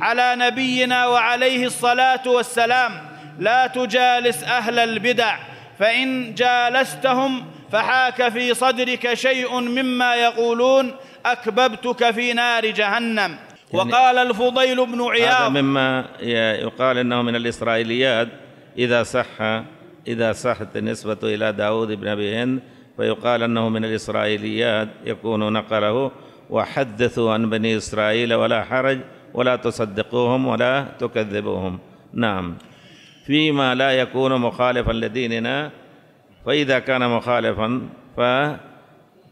على نبينا وعليه الصلاه والسلام لا تجالس أهل البدع فإن جالستهم فحاك في صدرك شيء مما يقولون أكببتك في نار جهنم يعني وقال الفضيل بن عياض هذا مما يقال انه من الاسرائيليات اذا صح اذا صحت النسبه الى داوود بن ابي هند فيقال انه من الاسرائيليات يكون نقله وحدثوا عن بني اسرائيل ولا حرج ولا تصدقوهم ولا تكذبوهم نعم فيما لا يكون مخالفا لديننا فإذا كان مخالفا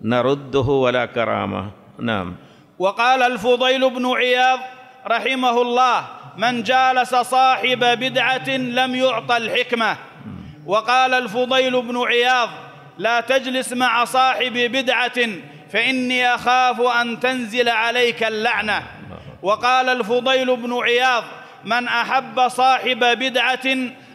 فنرده ولا كرامة نعم وقال الفضيل بن عياض رحمه الله من جالس صاحب بدعة لم يعطى الحكمة وقال الفضيل بن عياض لا تجلس مع صاحب بدعة فإني أخاف أن تنزل عليك اللعنة وقال الفضيل بن عياض من أحب صاحب بدعة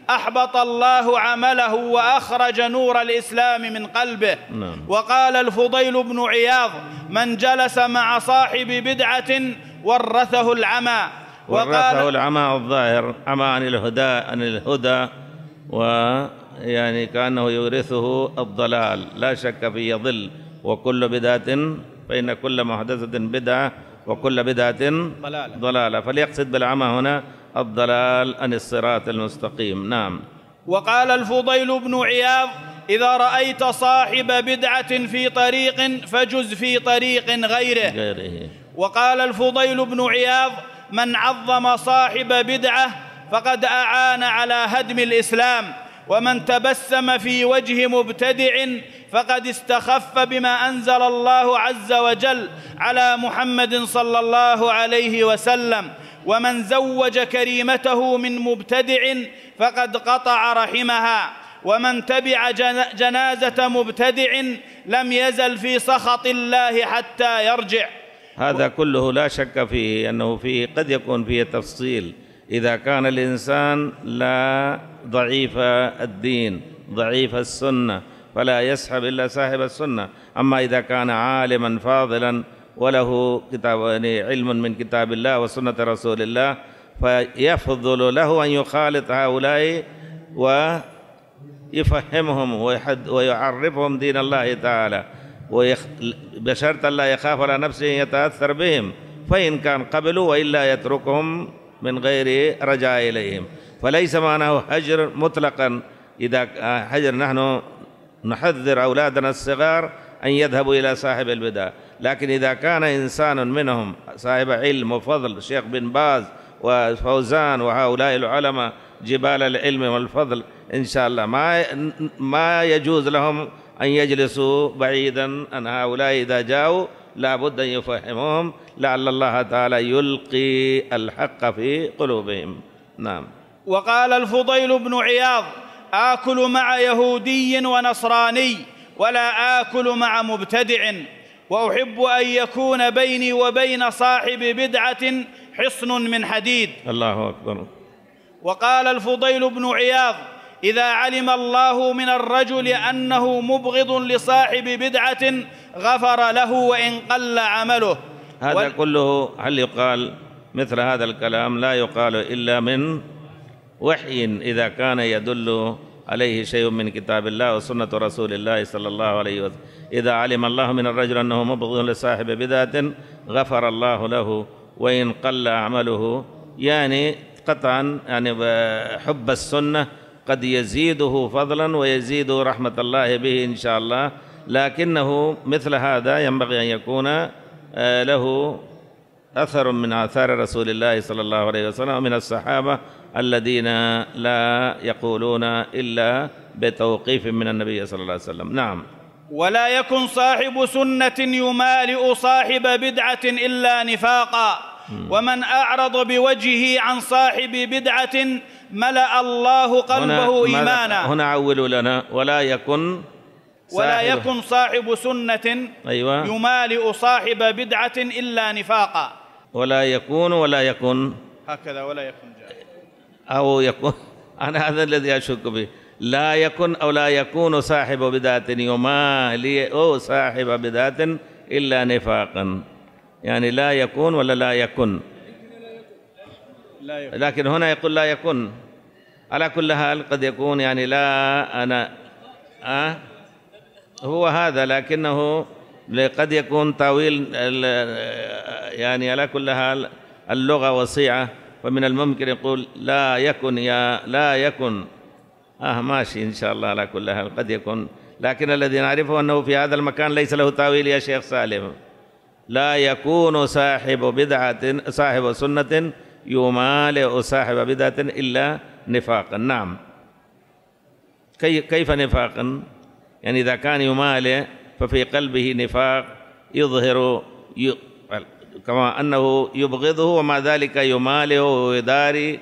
أحبط الله عمله وأخرج نور الإسلام من قلبه نعم. وقال الفضيل بن عياض من جلس مع صاحب بدعة ورثه العمى ورثه العمى الظاهر عمى عن الهدى عن الهدى ويعني كأنه يورثه الضلال لا شك في يضل وكل بدعة فإن كل محدثة بدعة وكل بدعة ضلالة, ضلالة فليقصد بالعمى هنا الضلال عن الصراط المستقيم نعم وقال الفضيل بن عياض إذا رأيت صاحب بدعة في طريق فجز في طريق غيره, غيره. وقال الفضيل بن عياض من عظم صاحب بدعة فقد أعان على هدم الإسلام ومن تبسم في وجه مبتدع فقد استخف بما أنزل الله عز وجل على محمد صلى الله عليه وسلم ومن زوج كريمته من مبتدع فقد قطع رحمها ومن تبع جنازة مبتدع لم يزل في سخط الله حتى يرجع هذا كله لا شك فيه أنه فيه قد يكون فيه تفصيل إذا كان الإنسان لا ضعيف الدين ضعيف السنة فلا يسحب إلا صاحب السنة أما إذا كان عالما فاضلا وله كتاب يعني علم من كتاب الله وسنة رسول الله فيفضل له أن يخالط هؤلاء ويفهمهم ويعرفهم دين الله تعالى بشرط لا يخاف على نفسه يتأثر بهم فإن كان قبلوا وإلا يتركهم من غير رجاء إليهم فليس معناه هجر مطلقا إذا هجر نحن نحذر أولادنا الصغار أن يذهبوا إلى صاحب البدع لكن إذا كان إنسان منهم صاحب علم وفضل الشيخ بن باز وفوزان وهؤلاء العلماء جبال العلم والفضل إن شاء الله ما ما يجوز لهم أن يجلسوا بعيدا عن هؤلاء إذا جاءوا لابد أن يفهمهم لعل الله تعالى يلقي الحق في قلوبهم نعم وقال الفضيل بن عياض آكل مع يهودي ونصراني ولا آكل مع مبتدع واحب ان يكون بيني وبين صاحب بدعه حصن من حديد الله اكبر وقال الفضيل بن عياض اذا علم الله من الرجل انه مبغض لصاحب بدعه غفر له وان قل عمله هذا وال... كله هل يقال مثل هذا الكلام لا يقال الا من وحي اذا كان يدل عليه شيء من كتاب الله وسنة رسول الله صلى الله عليه وسلم إذا علم الله من الرجل أنه مبغض لصاحب بذات غفر الله له وإن قل عمله يعني قطعا يعني حب السنة قد يزيده فضلا ويزيد رحمة الله به إن شاء الله لكنه مثل هذا ينبغي أن يكون آه، له أثر من آثار رسول الله صلى الله عليه وسلم ومن الصحابة الذين لا يقولون إلا بتوقيف من النبي صلى الله عليه وسلم نعم ولا يكن صاحب سنة يمالئ صاحب بدعة إلا نفاقا ومن أعرض بوجهه عن صاحب بدعة ملأ الله قلبه هنا إيمانا هنا عولوا لنا ولا يكن ولا يكن صاحب سنة أيوة يمالئ صاحب بدعة إلا نفاقا ولا يكون ولا يكن هكذا ولا يكن أو يكون أنا هذا الذي أشك به لا يكن أو لا يكون صاحب بدعة يوما لي أو صاحب بدعة إلا نفاقا يعني لا يكون ولا لا يكن لكن هنا يقول لا يكن على كل حال قد يكون يعني لا أنا أه هو هذا لكنه قد يكون طويل يعني على كل حال اللغة وسيعة فمن الممكن يقول لا يكن يا لا يكن آه ماشي إن شاء الله على كل حال قد يكون لكن الذي نعرفه أنه في هذا المكان ليس له تاويل يا شيخ سالم لا يكون صاحب بدعة صاحب سنة يمالئ صاحب بدعة إلا نفاقا نعم كيف نفاقا يعني إذا كان يمالئ ففي قلبه نفاق يظهر كما أنه يبغضه ومع ذلك يماله ويداري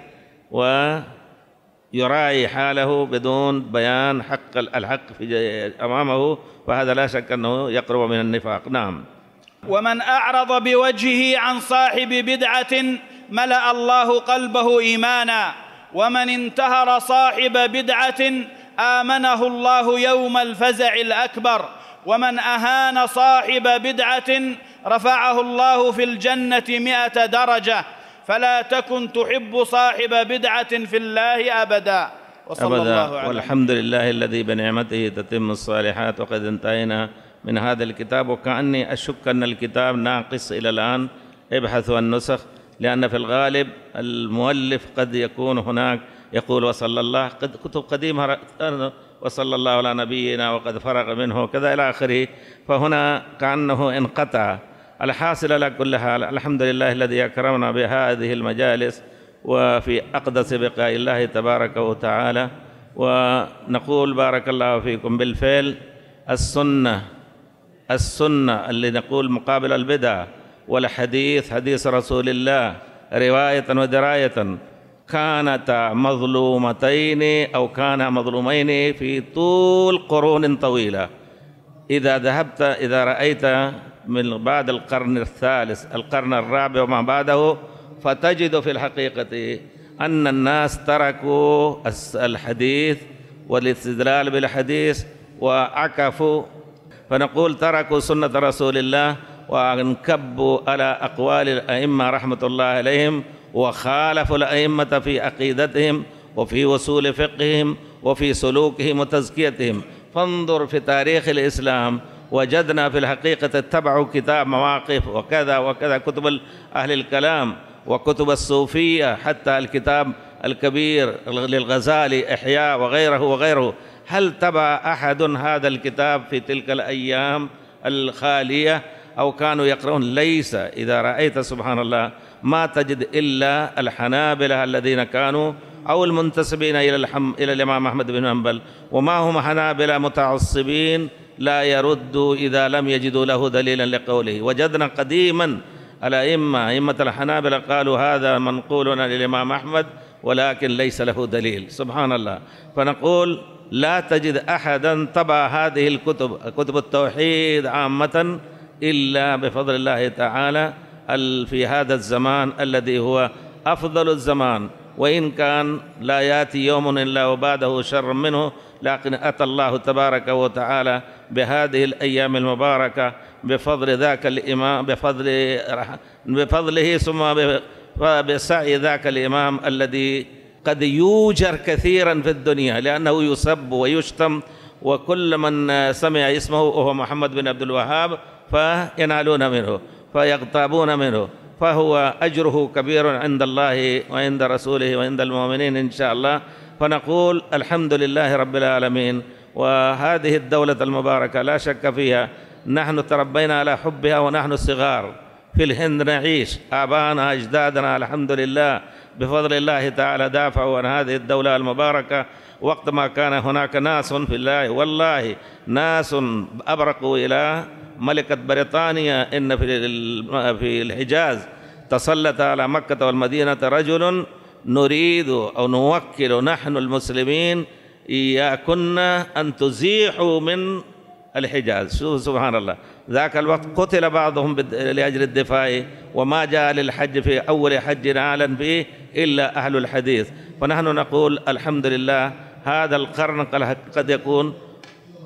ويراعي حاله بدون بيان حق الحق في أمامه فهذا لا شك أنه يقرب من النفاق نعم ومن أعرض بوجهه عن صاحب بدعة ملأ الله قلبه إيمانا ومن انتهر صاحب بدعة آمنه الله يوم الفزع الأكبر ومن أهان صاحب بدعة رفعه الله في الجنة مئة درجة فلا تكن تحب صاحب بدعة في الله أبدا وصلى أبدا الله عليه والحمد لله الذي بنعمته تتم الصالحات وقد انتهينا من هذا الكتاب وكأني أشك أن الكتاب ناقص إلى الآن ابحثوا النسخ لأن في الغالب المؤلف قد يكون هناك يقول وصلى الله قد كتب قديمة وصلى الله على نبينا وقد فرغ منه كذا إلى آخره فهنا كأنه انقطع الحاصل على كل حال الحمد لله الذي أكرمنا بهذه المجالس وفي أقدس بقاء الله تبارك وتعالى ونقول بارك الله فيكم بالفعل السنة السنة اللي نقول مقابل البدع والحديث حديث رسول الله رواية ودراية كانتا مظلومتين أو كانا مظلومين في طول قرون طويلة إذا ذهبت إذا رأيت من بعد القرن الثالث القرن الرابع وما بعده فتجد في الحقيقة أن الناس تركوا الحديث والاستدلال بالحديث وعكفوا فنقول تركوا سنة رسول الله وانكبوا على أقوال الأئمة رحمة الله عليهم وخالفوا الأئمة في عقيدتهم وفي وصول فقههم وفي سلوكهم وتزكيتهم فانظر في تاريخ الإسلام وجدنا في الحقيقة اتبعوا كتاب مواقف وكذا وكذا كتب أهل الكلام وكتب الصوفية حتى الكتاب الكبير للغزالي إحياء وغيره وغيره هل تبع أحد هذا الكتاب في تلك الأيام الخالية أو كانوا يقرؤون ليس إذا رأيت سبحان الله ما تجد إلا الحنابلة الذين كانوا أو المنتسبين إلى, الحم إلى الإمام أحمد بن حنبل وما هم حنابلة متعصبين لا يرد إذا لم يجدوا له دليلا لقوله وجدنا قديما الأئمة أئمة الحنابلة قالوا هذا منقول للإمام أحمد ولكن ليس له دليل سبحان الله فنقول لا تجد أحدا طبع هذه الكتب كتب التوحيد عامة إلا بفضل الله تعالى في هذا الزمان الذي هو أفضل الزمان وإن كان لا يأتي يوم إلا وبعده شر منه لكن أتى الله تبارك وتعالى بهذه الأيام المباركة بفضل ذاك الإمام بفضل بفضله ثم بسعي ذاك الإمام الذي قد يوجر كثيرا في الدنيا لأنه يسب ويشتم وكل من سمع اسمه وهو محمد بن عبد الوهاب فينالون منه فيغتابون منه فهو أجره كبير عند الله وعند رسوله وعند المؤمنين إن شاء الله فنقول الحمد لله رب العالمين وهذه الدولة المباركة لا شك فيها نحن تربينا على حبها ونحن صغار في الهند نعيش آبانا أجدادنا الحمد لله بفضل الله تعالى دافعوا عن هذه الدولة المباركة وقت ما كان هناك ناس في الله والله ناس أبرقوا إلى ملكة بريطانيا إن في في الحجاز تسلط على مكة والمدينة رجل نريد أو نوكل نحن المسلمين إياكن أن تزيحوا من الحجاز شوف سبحان الله ذاك الوقت قتل بعضهم لأجل الدفاع وما جاء للحج في أول حج أعلن فيه إلا أهل الحديث ونحن نقول الحمد لله هذا القرن قد يكون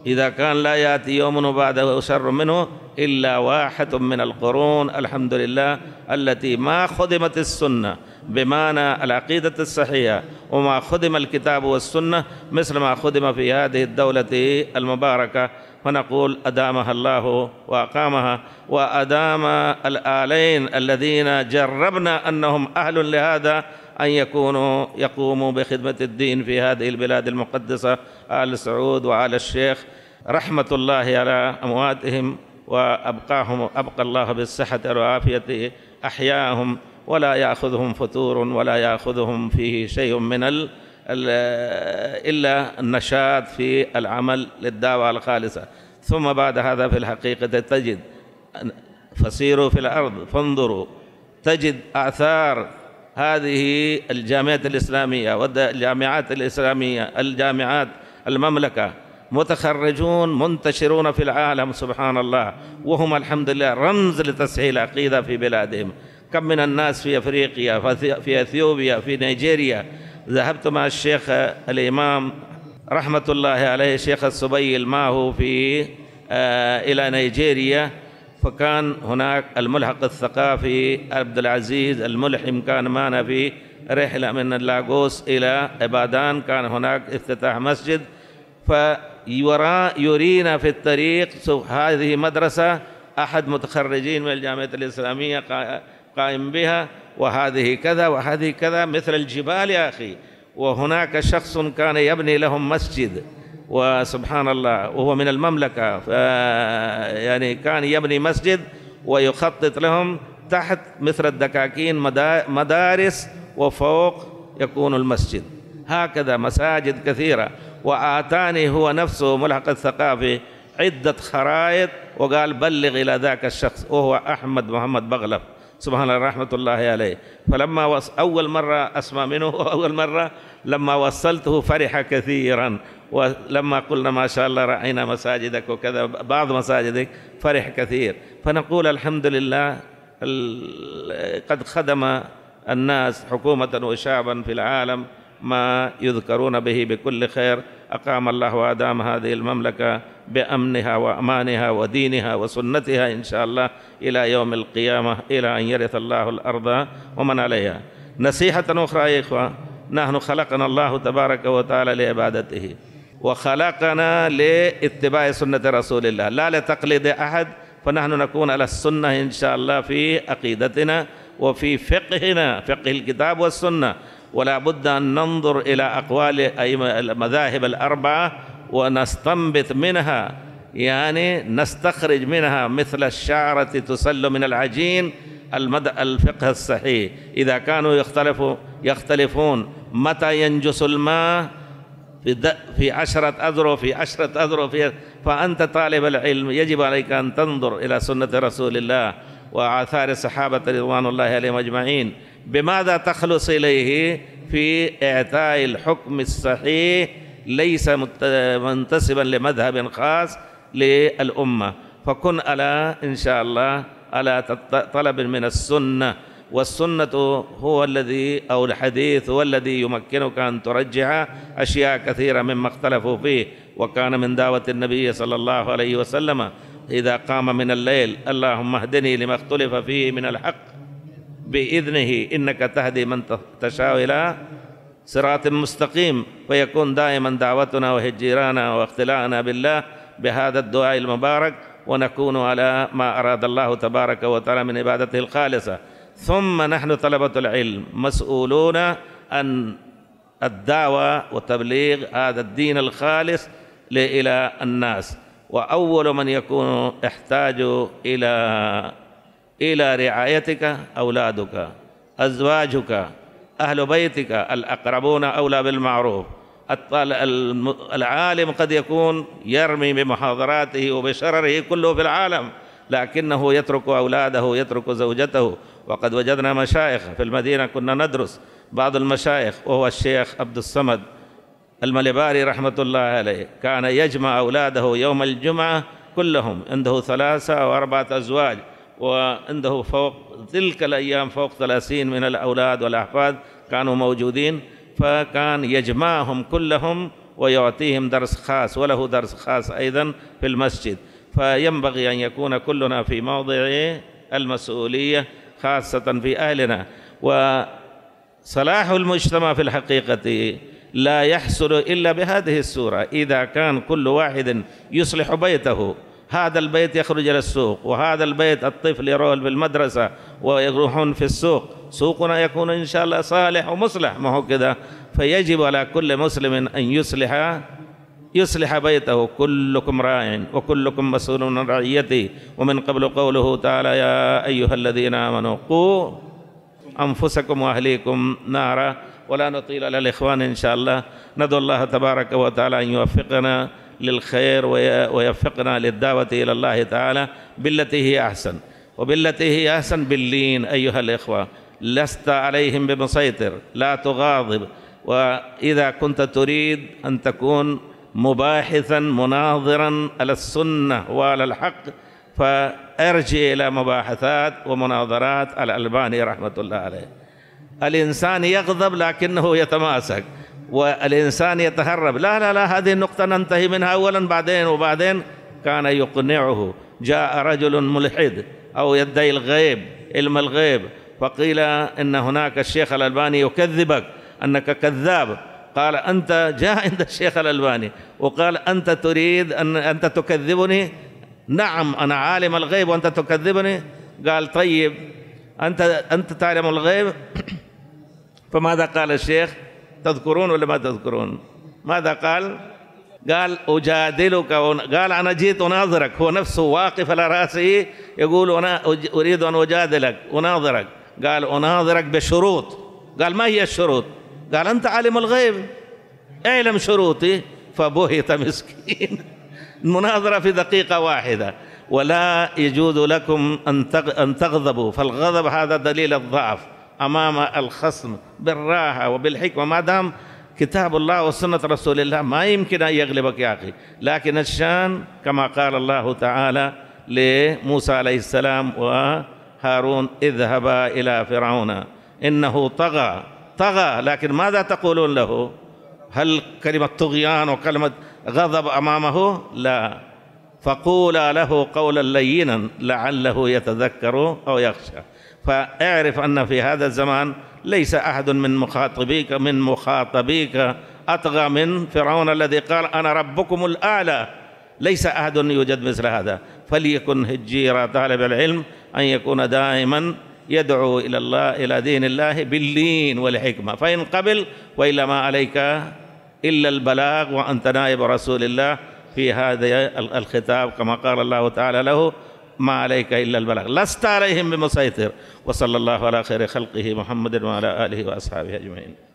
إذا كان لا يأتي يوم بعده شر منه إلا واحد من القرون الحمد لله التي ما خدمت السنة بمعنى العقيدة الصحيحة وما خدم الكتاب والسنة مثل ما خدم في هذه الدولة المباركة فنقول أدامها الله وأقامها وأدام الآلين الذين جربنا أنهم أهل لهذا أن يكونوا يقوموا بخدمة الدين في هذه البلاد المقدسة آل سعود وآل الشيخ رحمة الله على أمواتهم وأبقاهم أبقى الله بالصحة والعافية أحياهم ولا يأخذهم فتور ولا يأخذهم فيه شيء من ال إلا النشاط في العمل للدعوة الخالصة ثم بعد هذا في الحقيقة تجد فسيروا في الأرض فانظروا تجد آثار هذه الجامعات الإسلامية والجامعات الإسلامية الجامعات المملكة متخرجون منتشرون في العالم سبحان الله وهم الحمد لله رمز لتسهيل عقيدة في بلادهم كم من الناس في أفريقيا في أثيوبيا في نيجيريا ذهبت مع الشيخ الإمام رحمة الله عليه الشيخ السبيل معه في آه إلى نيجيريا فكان هناك الملحق الثقافي عبد العزيز الملحم كان معنا في رحلة من اللاغوس إلى إبادان كان هناك افتتاح مسجد فيرى يرينا في الطريق هذه مدرسة أحد متخرجين من الجامعة الإسلامية قائم بها وهذه كذا وهذه كذا مثل الجبال يا أخي وهناك شخص كان يبني لهم مسجد وسبحان الله وهو من المملكة يعني كان يبني مسجد ويخطط لهم تحت مثل الدكاكين مدارس وفوق يكون المسجد هكذا مساجد كثيرة وآتاني هو نفسه ملحق الثقافي عدة خرائط وقال بلغ إلى ذاك الشخص وهو أحمد محمد بغلب سبحان الله رحمة الله عليه فلما وص أول مرة أسمع منه أول مرة لما وصلته فرح كثيرا ولما قلنا ما شاء الله رأينا مساجدك وكذا بعض مساجدك فرح كثير فنقول الحمد لله قد خدم الناس حكومة وشعبا في العالم ما يذكرون به بكل خير أقام الله وأدام هذه المملكة بأمنها وأمانها ودينها وسنتها إن شاء الله إلى يوم القيامة إلى أن يرث الله الأرض ومن عليها نصيحة أخرى يا إخوة نحن خلقنا الله تبارك وتعالى لعبادته وخلقنا لاتباع سنة رسول الله لا لتقليد أحد فنحن نكون على السنة إن شاء الله في عقيدتنا وفي فقهنا فقه الكتاب والسنة ولا بد أن ننظر إلى أقوال المذاهب الأربعة ونستنبط منها يعني نستخرج منها مثل الشعرة تسل من العجين الفقه الصحيح إذا كانوا يختلفوا يختلفون متى ينجس الماء في في عشرة أذرع في عشرة أذرع في فأنت طالب العلم يجب عليك أن تنظر إلى سنة رسول الله وآثار الصحابة رضوان الله عليهم أجمعين بماذا تخلص إليه في إعطاء الحكم الصحيح ليس منتسبا لمذهب خاص للأمة فكن على إن شاء الله على طلب من السنة والسنة هو الذي أو الحديث هو الذي يمكنك أن ترجح أشياء كثيرة مما اختلفوا فيه وكان من دعوة النبي صلى الله عليه وسلم إذا قام من الليل اللهم اهدني لما اختلف فيه من الحق بإذنه إنك تهدي من تشاء إلى صراط مستقيم ويكون دائما دعوتنا وهجيرانا واختلاعنا بالله بهذا الدعاء المبارك ونكون على ما أراد الله تبارك وتعالى من عبادته الخالصة ثم نحن طلبة العلم مسؤولون أن الدعوة وتبليغ هذا الدين الخالص إلى الناس وأول من يكون يحتاج إلى إلى رعايتك أولادك أزواجك أهل بيتك الأقربون أولى بالمعروف العالم قد يكون يرمي بمحاضراته وبشرره كله في العالم لكنه يترك أولاده يترك زوجته وقد وجدنا مشايخ في المدينة كنا ندرس بعض المشايخ وهو الشيخ عبد الصمد الملباري رحمة الله عليه كان يجمع أولاده يوم الجمعة كلهم عنده ثلاثة أو أربعة أزواج وعنده فوق تلك الأيام فوق ثلاثين من الأولاد والأحفاد كانوا موجودين فكان يجمعهم كلهم ويعطيهم درس خاص وله درس خاص أيضا في المسجد فينبغي أن يكون كلنا في موضع المسؤولية خاصة في أهلنا وصلاح المجتمع في الحقيقة لا يحصل إلا بهذه الصورة إذا كان كل واحد يصلح بيته هذا البيت يخرج إلى السوق وهذا البيت الطفل يروح بالمدرسة ويروحون في السوق سوقنا يكون إن شاء الله صالح ومصلح ما هو كذا فيجب على كل مسلم أن يصلح يصلح بيته كلكم راع وكلكم مسؤول عن رعيته ومن قبل قوله تعالى يا أيها الذين آمنوا قوا أنفسكم وأهليكم نارا ولا نطيل على الإخوان إن شاء الله ندعو الله تبارك وتعالى أن يوفقنا للخير ويوفقنا للدعوة إلى الله تعالى بالتي هي أحسن وبالتي هي أحسن باللين أيها الإخوة لست عليهم بمسيطر لا تغاضب وإذا كنت تريد أن تكون مباحثا مناظرا على السنة وعلى الحق فارجع إلى مباحثات ومناظرات الألباني رحمة الله عليه الإنسان يغضب لكنه يتماسك والإنسان يتهرب لا لا لا هذه النقطة ننتهي منها أولا بعدين وبعدين كان يقنعه جاء رجل ملحد أو يدعي الغيب علم الغيب فقيل إن هناك الشيخ الألباني يكذبك أنك كذاب قال أنت جاء عند الشيخ الألباني وقال أنت تريد أن أنت تكذبني نعم أنا عالم الغيب وأنت تكذبني قال طيب أنت أنت تعلم الغيب فماذا قال الشيخ تذكرون ولا ما تذكرون ماذا قال قال أجادلك قال أنا جيت أناظرك هو نفسه واقف على رأسه يقول أنا أريد أن أجادلك أناظرك قال أناظرك بشروط قال ما هي الشروط قال أنت عالم الغيب اعلم شروطي فبهت مسكين المناظرة في دقيقة واحدة ولا يجوز لكم أن تغضبوا فالغضب هذا دليل الضعف امام الخصم بالراحه وبالحكمه ما دام كتاب الله وسنه رسول الله ما يمكن ان يغلبك يا اخي لكن الشان كما قال الله تعالى لموسى عليه السلام وهارون اذهبا الى فرعون انه طغى طغى لكن ماذا تقولون له هل كلمه طغيان وكلمه غضب امامه لا فقولا له قولا لينا لعله يتذكر او يخشى فاعرف أن في هذا الزمان ليس أحد من مخاطبيك من مخاطبيك أطغى من فرعون الذي قال أنا ربكم الأعلى ليس أحد يوجد مثل هذا فليكن هجير طالب العلم أن يكون دائما يدعو إلى الله إلى دين الله باللين والحكمة فإن قبل وإلا ما عليك إلا البلاغ وأنت نائب رسول الله في هذا الخطاب كما قال الله تعالى له ما عليك إلا البلاغ لست عليهم بمسيطر وصلى الله على خير خلقه محمد وعلى آله وأصحابه أجمعين